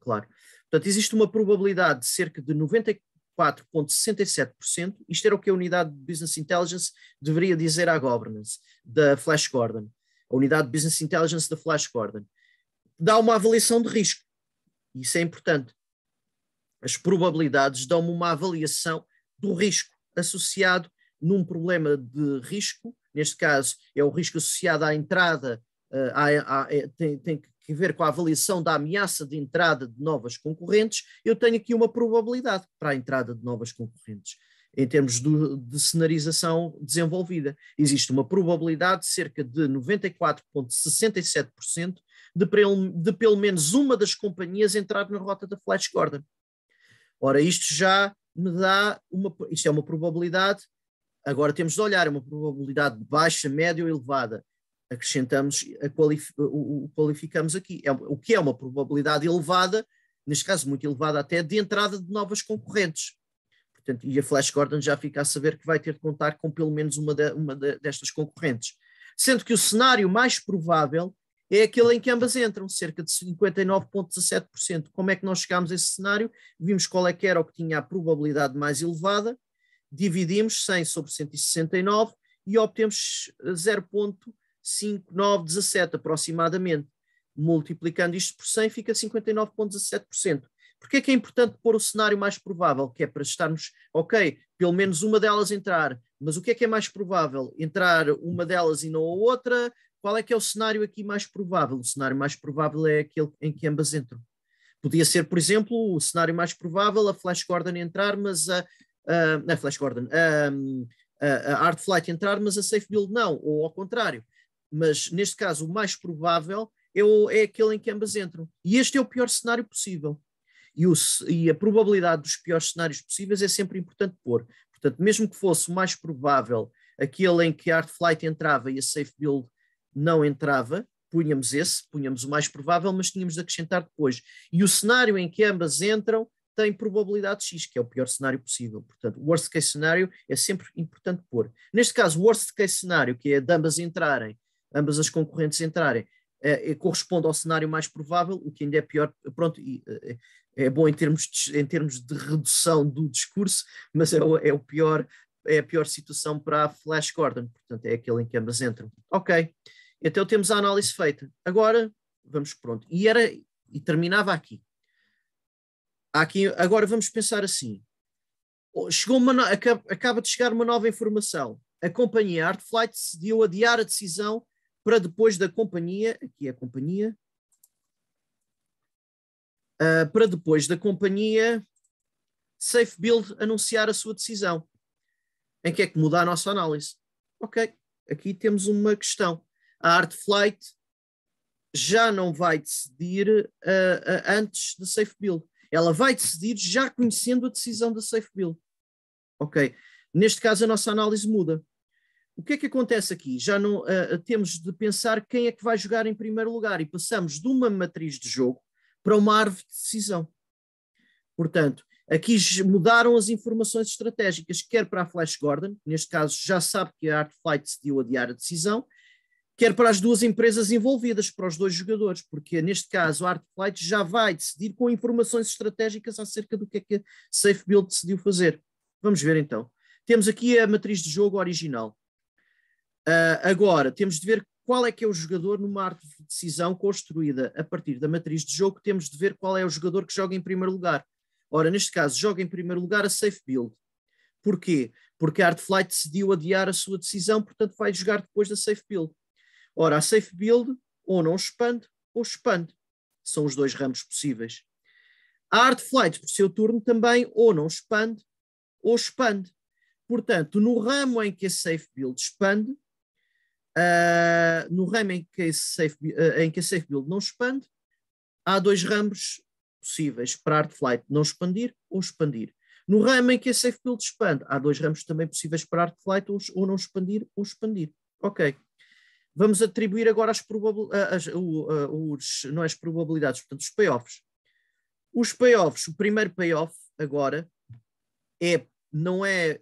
claro. Portanto, existe uma probabilidade de cerca de 94,67%, isto era o que a unidade de Business Intelligence deveria dizer à governance da Flash Gordon, a unidade de Business Intelligence da Flash Gordon. Dá uma avaliação de risco, isso é importante. As probabilidades dão-me uma avaliação do risco associado num problema de risco, neste caso é o risco associado à entrada, eh, à, à, é, tem, tem que que ver com a avaliação da ameaça de entrada de novas concorrentes, eu tenho aqui uma probabilidade para a entrada de novas concorrentes. Em termos do, de cenarização desenvolvida, existe uma probabilidade de cerca de 94,67% de, de pelo menos uma das companhias entrar na rota da Flash Gordon. Ora, isto já me dá uma. Isto é uma probabilidade. Agora temos de olhar, é uma probabilidade baixa, média ou elevada acrescentamos, qualifi o, o, qualificamos aqui, é, o que é uma probabilidade elevada, neste caso muito elevada até, de entrada de novas concorrentes. Portanto, e a Flash Gordon já fica a saber que vai ter de contar com pelo menos uma, de, uma de, destas concorrentes. Sendo que o cenário mais provável é aquele em que ambas entram, cerca de 59,17%. Como é que nós chegámos a esse cenário? Vimos qual é que era o que tinha a probabilidade mais elevada, dividimos 100 sobre 169 e obtemos 0. 5, 9, 17 aproximadamente. Multiplicando isto por 100 fica 59,17%. Porquê é que é importante pôr o cenário mais provável? Que é para estarmos, ok, pelo menos uma delas entrar, mas o que é que é mais provável? Entrar uma delas e não a outra? Qual é que é o cenário aqui mais provável? O cenário mais provável é aquele em que ambas entram. Podia ser, por exemplo, o cenário mais provável a Flash Gordon entrar, mas a. a Flash Gordon. A, a, a Art Flight entrar, mas a Safe Build não, ou ao contrário mas neste caso o mais provável é, o, é aquele em que ambas entram. E este é o pior cenário possível. E, o, e a probabilidade dos piores cenários possíveis é sempre importante pôr. Portanto, mesmo que fosse o mais provável aquele em que a Art Flight entrava e a Safe Build não entrava, punhamos esse, punhamos o mais provável, mas tínhamos de acrescentar depois. E o cenário em que ambas entram tem probabilidade X, que é o pior cenário possível. Portanto, worst case cenário é sempre importante pôr. Neste caso, worst case cenário, que é de ambas entrarem ambas as concorrentes entrarem, eh, eh, corresponde ao cenário mais provável, o que ainda é pior, pronto, e, eh, é bom em termos, de, em termos de redução do discurso, mas é o, é o pior, é a pior situação para a Flash Gordon, portanto é aquele em que ambas entram. Ok, então temos a análise feita. Agora, vamos pronto, e era, e terminava aqui. aqui agora vamos pensar assim, oh, chegou uma, acaba, acaba de chegar uma nova informação, a companhia Artflight decidiu adiar a decisão para depois da companhia, aqui é a companhia, uh, para depois da companhia SafeBuild anunciar a sua decisão. Em que é que muda a nossa análise? Ok, aqui temos uma questão. A Flight já não vai decidir uh, uh, antes da SafeBuild. Ela vai decidir já conhecendo a decisão da SafeBuild. Ok, neste caso a nossa análise muda. O que é que acontece aqui? Já não uh, temos de pensar quem é que vai jogar em primeiro lugar e passamos de uma matriz de jogo para uma árvore de decisão. Portanto, aqui mudaram as informações estratégicas, quer para a Flash Gordon, neste caso já sabe que a Art Flight decidiu adiar a decisão, quer para as duas empresas envolvidas, para os dois jogadores, porque neste caso a Art Flight já vai decidir com informações estratégicas acerca do que é que a Safe Build decidiu fazer. Vamos ver então. Temos aqui a matriz de jogo original. Uh, agora, temos de ver qual é que é o jogador numa arte de decisão construída a partir da matriz de jogo, temos de ver qual é o jogador que joga em primeiro lugar. Ora, neste caso, joga em primeiro lugar a safe build. Porquê? Porque a Flight decidiu adiar a sua decisão, portanto vai jogar depois da safe build. Ora, a safe build ou não expande ou expande. São os dois ramos possíveis. A Flight por seu turno, também ou não expande ou expande. Portanto, no ramo em que a safe build expande, Uh, no ramo em que, safe, uh, em que a safe build não expande, há dois ramos possíveis: para de flight não expandir ou expandir. No ramo em que a safe build expande, há dois ramos também possíveis para art flight ou, ou não expandir ou expandir. Ok. Vamos atribuir agora as, ah, as, os, não é as probabilidades, portanto, os payoffs. Os payoffs, o primeiro payoff agora é, não é,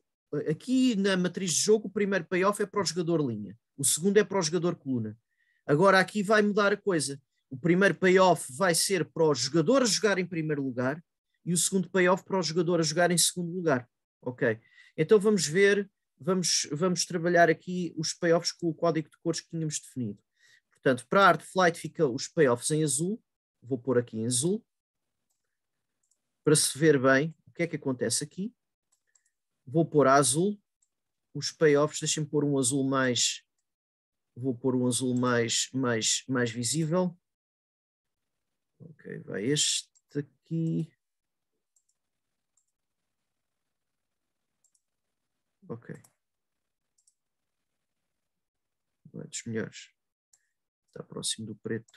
aqui na matriz de jogo, o primeiro payoff é para o jogador linha o segundo é para o jogador coluna. Agora aqui vai mudar a coisa. O primeiro payoff vai ser para o jogador a jogar em primeiro lugar e o segundo payoff para o jogador a jogar em segundo lugar. Ok. Então vamos ver, vamos, vamos trabalhar aqui os payoffs com o código de cores que tínhamos definido. Portanto, para a Art Flight fica os payoffs em azul, vou pôr aqui em azul, para se ver bem o que é que acontece aqui. Vou pôr a azul, os payoffs, deixem-me pôr um azul mais vou pôr um azul mais, mais, mais visível. Ok, vai este aqui. Ok. é dos melhores. Está próximo do preto.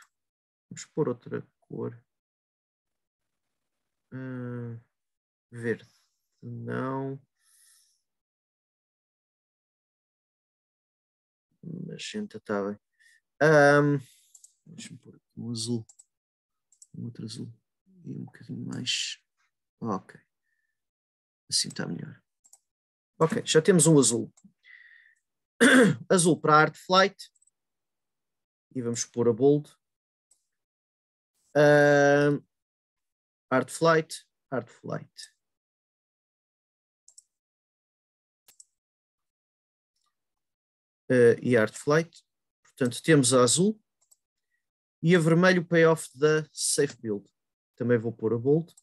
Vamos pôr outra cor. Uh, verde. Não. mas senta está bem. Um, Deixa-me pôr aqui um azul, um outro azul e um bocadinho mais. Ok. Assim está melhor. Ok, já temos um azul. azul para a Art Flight. E vamos pôr a bold. Uh, art Flight, Art Flight. uh, e Artflight. Portanto, temos a azul e a vermelho payoff da Safe Build. Também vou pôr a bold.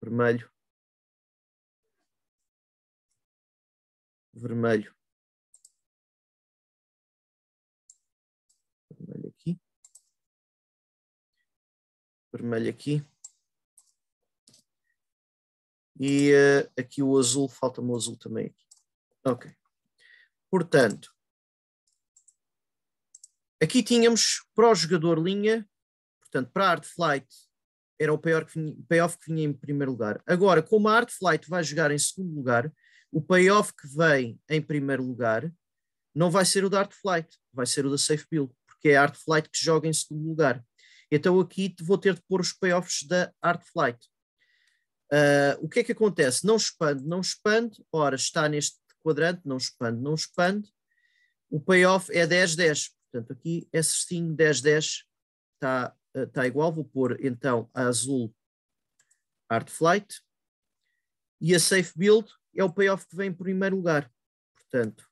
Vermelho. Vermelho. Vermelho aqui. Vermelho aqui. E uh, aqui o azul, falta-me o azul também aqui. Ok. Portanto, aqui tínhamos para o jogador linha, portanto, para a Art Flight era o payoff que, vinha, payoff que vinha em primeiro lugar. Agora, como a Art Flight vai jogar em segundo lugar, o payoff que vem em primeiro lugar não vai ser o da Art Flight, vai ser o da Safe Build, porque é a Art Flight que joga em segundo lugar. Então aqui vou ter de pôr os payoffs da Art Flight. Uh, o que é que acontece? Não expande, não expande, ora está neste quadrante, não expande, não expande. O payoff é 10-10, portanto aqui é certinho 10-10 está tá igual, vou pôr então a azul Art Flight e a Safe Build é o payoff que vem em primeiro lugar, portanto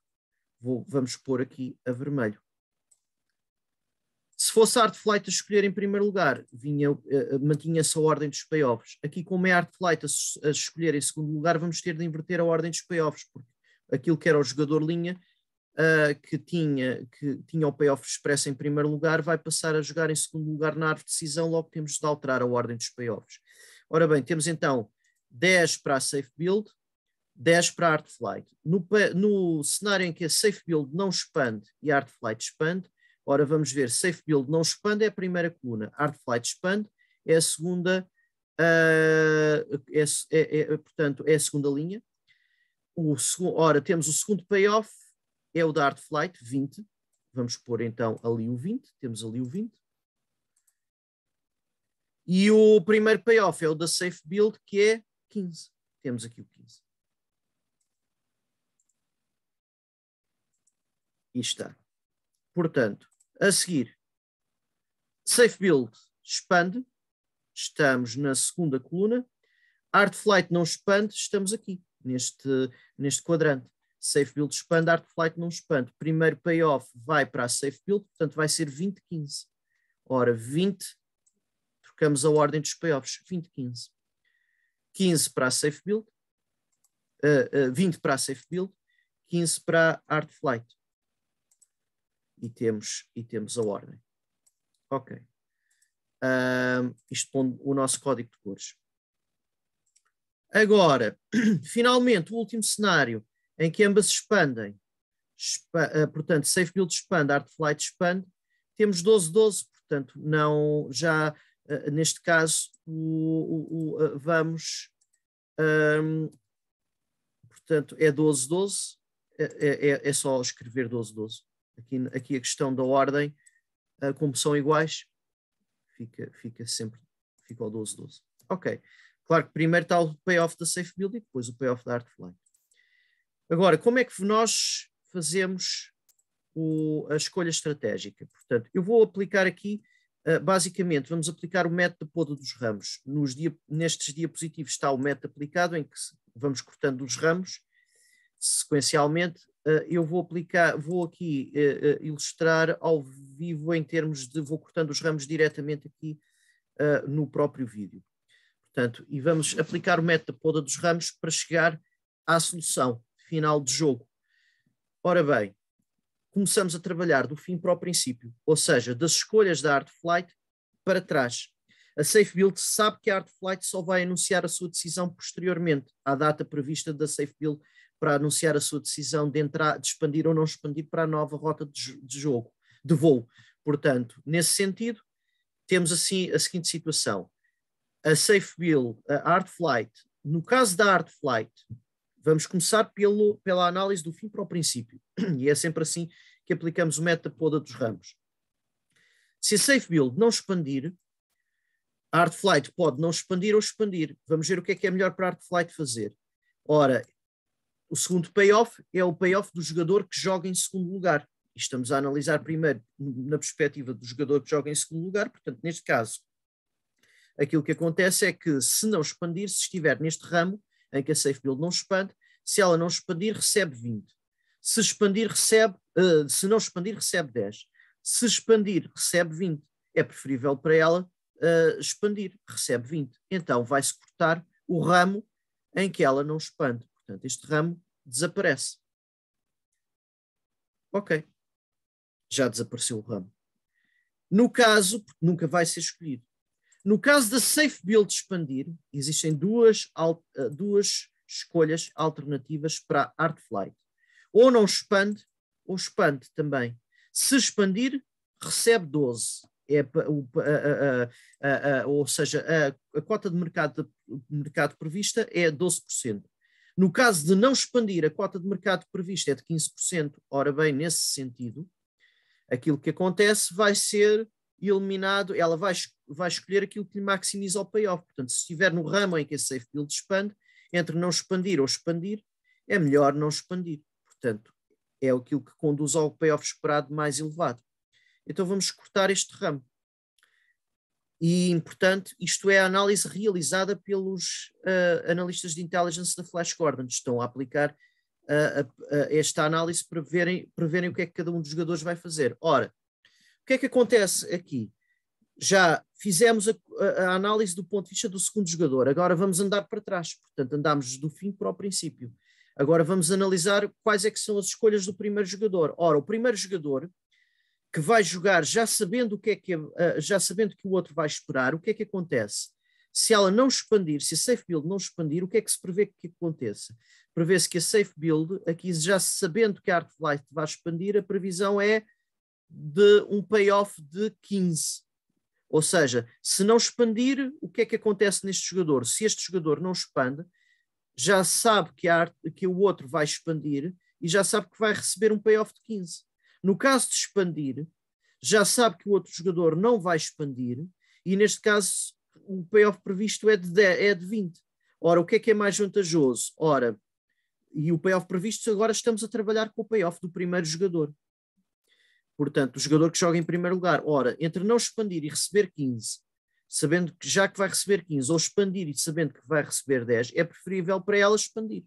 vou, vamos pôr aqui a vermelho. Se fosse Art Flight a escolher em primeiro lugar, vinha, eh, mantinha-se a ordem dos payoffs. Aqui, como é Art Flight a, a, escolher em segundo lugar, vamos ter de inverter a ordem dos payoffs, porque aquilo que era o jogador linha, uh, que, tinha, que tinha o payoff expresso em primeiro lugar, vai passar a jogar em segundo lugar na árvore de decisão, logo temos de alterar a ordem dos payoffs. Ora bem, temos então 10 para a safe build, 10 para a art flight. No, no cenário em que a safe build não expande e a art flight expande, ora vamos ver, safe build não expande é a primeira coluna, art flight expande é a segunda, uh, é, é, é, portanto, é a segunda linha, o, ora, temos o segundo payoff, é o da Art Flight 20. Vamos pôr então ali o 20, temos ali o 20. E o primeiro payoff é o da Safe Build, que é 15. Temos aqui o 15. E está. Portanto, a seguir, Safe Build expande, estamos na segunda coluna. Art Flight não expande, estamos aqui neste, neste quadrante. Safe Build expande, Art Flight não expande. Primeiro payoff vai para a Safe Build, portanto vai ser 20-15. Ora, 20, trocamos a ordem dos payoffs, 20-15. 15 para a Safe Build, uh, uh, 20 para a Safe Build, 15 para a Art Flight. E temos, e temos a ordem. Ok. Uh, isto pondo o nosso código de cores. Agora, finalmente, o último cenário em que ambas expandem, expa, eh, portanto, Safe Build expande, Flight expande, temos 12-12, portanto, não já uh, neste caso o, o, o, uh, vamos um, ehm, portanto é 12-12, é, é, é, é, só escrever 12-12. Aqui, aqui a questão da ordem, uh, como são iguais, fica, fica sempre, fica o 12-12. Ok. Claro que primeiro está o payoff da safe build e depois o payoff da Artflank. Agora, como é que nós fazemos o, a escolha estratégica? Portanto, eu vou aplicar aqui, uh, basicamente, vamos aplicar o método de poda dos ramos. Nos dia, nestes diapositivos está o método aplicado, em que vamos cortando os ramos sequencialmente. Uh, eu vou aplicar, vou aqui uh, ilustrar ao vivo em termos de, vou cortando os ramos diretamente aqui no próprio vídeo. Portanto, e vamos aplicar o método da poda dos ramos para chegar à solução final de jogo. Ora bem, começamos a trabalhar do fim para o princípio, ou seja, das escolhas da Art Flight para trás. A Safe Build sabe que a Art Flight só vai anunciar a sua decisão posteriormente à data prevista da Safe Build para anunciar a sua decisão de entrar, de expandir ou não expandir para a nova rota de, de jogo, de voo. Portanto, nesse sentido, temos assim a seguinte situação: a Safe Bill, a Art Flight. No caso da Art Flight, vamos começar pelo, pela análise do fim para o princípio. E é sempre assim que aplicamos o método da poda dos ramos. Se a Build não expandir, a Flight pode não expandir ou expandir. Vamos ver o que é que é melhor para a Flight fazer. Ora, o segundo payoff é o payoff do jogador que joga em segundo lugar. E estamos a analisar primeiro na perspectiva do jogador que joga em segundo lugar, portanto, neste caso, aquilo que acontece é que, se não expandir, se estiver neste ramo, em que a safe build não expande, se ela não expandir, recebe 20. Se expandir, recebe, uh, se não expandir, recebe 10. Se expandir, recebe 20. É preferível para ela uh, expandir, recebe 20. Então vai-se cortar o ramo em que ela não expande. Portanto, este ramo desaparece. Ok. Já desapareceu o ramo. No caso, nunca vai ser escolhido. No caso da Safe Build expandir, existem duas, eh, duas escolhas alternativas para a Artflight. Ou não expande, ou expande também. Se expandir, recebe 12. É, a, a, a, ou seja, a, cota de mercado, mercado prevista é 12%. No caso de não expandir, a cota de mercado prevista é de 15%. Ora bem, nesse sentido, aquilo que acontece vai ser eliminado, ela vai, vai escolher aquilo que lhe maximiza o payoff. Portanto, se estiver no ramo em que a safe build expande, entre não expandir ou expandir, é melhor não expandir. Portanto, é aquilo que conduz ao payoff esperado mais elevado. Então vamos cortar este ramo. E importante, isto é a análise realizada pelos uh, analistas de intelligence da Flash Gordon. Estão a aplicar uh, esta análise para verem, para verem o que é que cada um dos jogadores vai fazer. Ora, o que é que acontece aqui? Já fizemos a, a, análise do ponto de vista do segundo jogador, agora vamos andar para trás, portanto, andamos do fim para o princípio. Agora vamos analisar quais é que são as escolhas do primeiro jogador. Ora, o primeiro jogador que vai jogar já sabendo o que é que eh, já sabendo que o outro vai esperar, o que é que acontece? Se ela não expandir, se a safe build não expandir, o que é que se prevê que aconteça? Prevê-se que a safe build, aqui já sabendo que a Art Flight vai expandir, a previsão é de um payoff de 15. Ou seja, se não expandir, o que é que acontece neste jogador? Se este jogador não expande, já sabe que, que o outro vai expandir e já sabe que vai receber um payoff de 15. No caso de expandir, já sabe que o outro jogador não vai expandir e neste caso o payoff previsto é de, 10, é de 20. Ora, o que é que é mais vantajoso? Ora, e o payoff previsto, agora estamos a trabalhar com o payoff do primeiro jogador. Portanto, o jogador que joga em primeiro lugar. Ora, entre não expandir e receber 15, sabendo que já que vai receber 15, ou expandir e sabendo que vai receber 10, é preferível para ela expandir.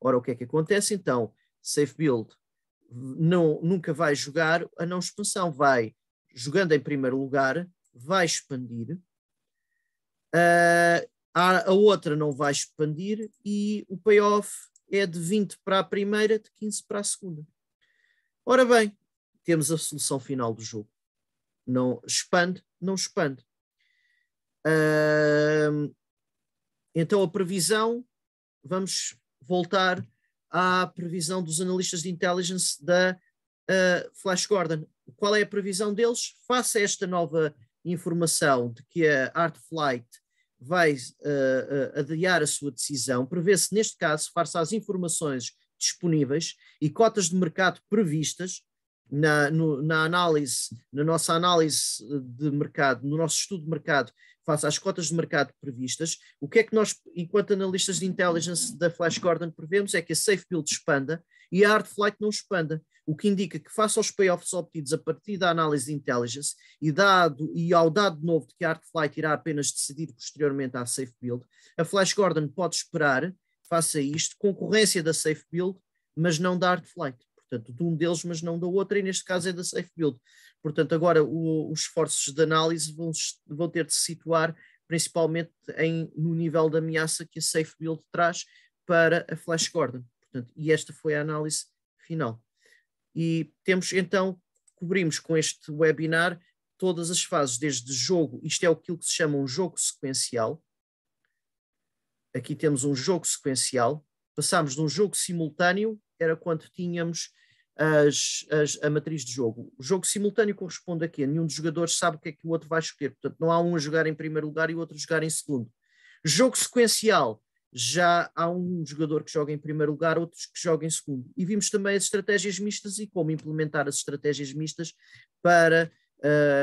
Ora, o que é que acontece então? Safe Build não, nunca vai jogar a não expansão, vai jogando em primeiro lugar, vai expandir, uh, a, a outra não vai expandir e o payoff é de 20 para a primeira, de 15 para a segunda. Ora bem, temos a solução final do jogo. Não expande, não expande. Uh, então a previsão, vamos voltar à previsão dos analistas de intelligence da uh, Flash Gordon. Qual é a previsão deles? Face a esta nova informação de que a Art Flight vai uh, adiar a sua decisão, prevê-se, neste caso, face às informações disponíveis e cotas de mercado previstas, na, no, na análise, na nossa análise de mercado, no nosso estudo de mercado, face às cotas de mercado previstas, o que é que nós, enquanto analistas de intelligence da Flash Gordon, prevemos é que a safe build expanda e a hard flight não expanda, o que indica que face aos payoffs obtidos a partir da análise de intelligence e, dado, e ao dado novo de que a hard flight irá apenas decidir posteriormente à safe build, a Flash Gordon pode esperar, face a isto, concorrência da safe build, mas não da hard flight portanto, de um deles, mas não da outra, e neste caso é da Safe Build. Portanto, agora o, os esforços de análise vão, vão ter de se situar principalmente em, no nível de ameaça que a Safe Build traz para a Flash Gordon. Portanto, e esta foi a análise final. E temos então, cobrimos com este webinar todas as fases, desde jogo, isto é aquilo que se chama um jogo sequencial. Aqui temos um jogo sequencial. Passámos de um jogo simultâneo, era quando tínhamos as, as, a matriz de jogo. O jogo simultâneo corresponde a quê? Nenhum dos jogadores sabe o que é que o outro vai escolher. Portanto, não há um a jogar em primeiro lugar e o outro a jogar em segundo. Jogo sequencial. Já há um jogador que joga em primeiro lugar, outros que jogam em segundo. E vimos também as estratégias mistas e como implementar as estratégias mistas para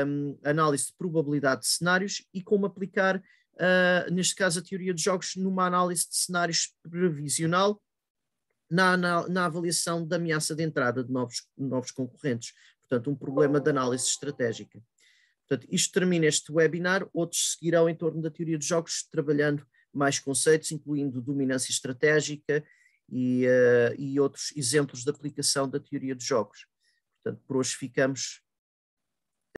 hum, análise de probabilidade de cenários e como aplicar, uh, neste caso, a teoria de jogos numa análise de cenários previsional na, na, na avaliação da ameaça de entrada de novos, novos concorrentes. Portanto, um problema de análise estratégica. Portanto, isto termina este webinar, outros seguirão em torno da teoria dos jogos, trabalhando mais conceitos, incluindo dominância estratégica e, uh, e outros exemplos de aplicação da teoria dos jogos. Portanto, por hoje ficamos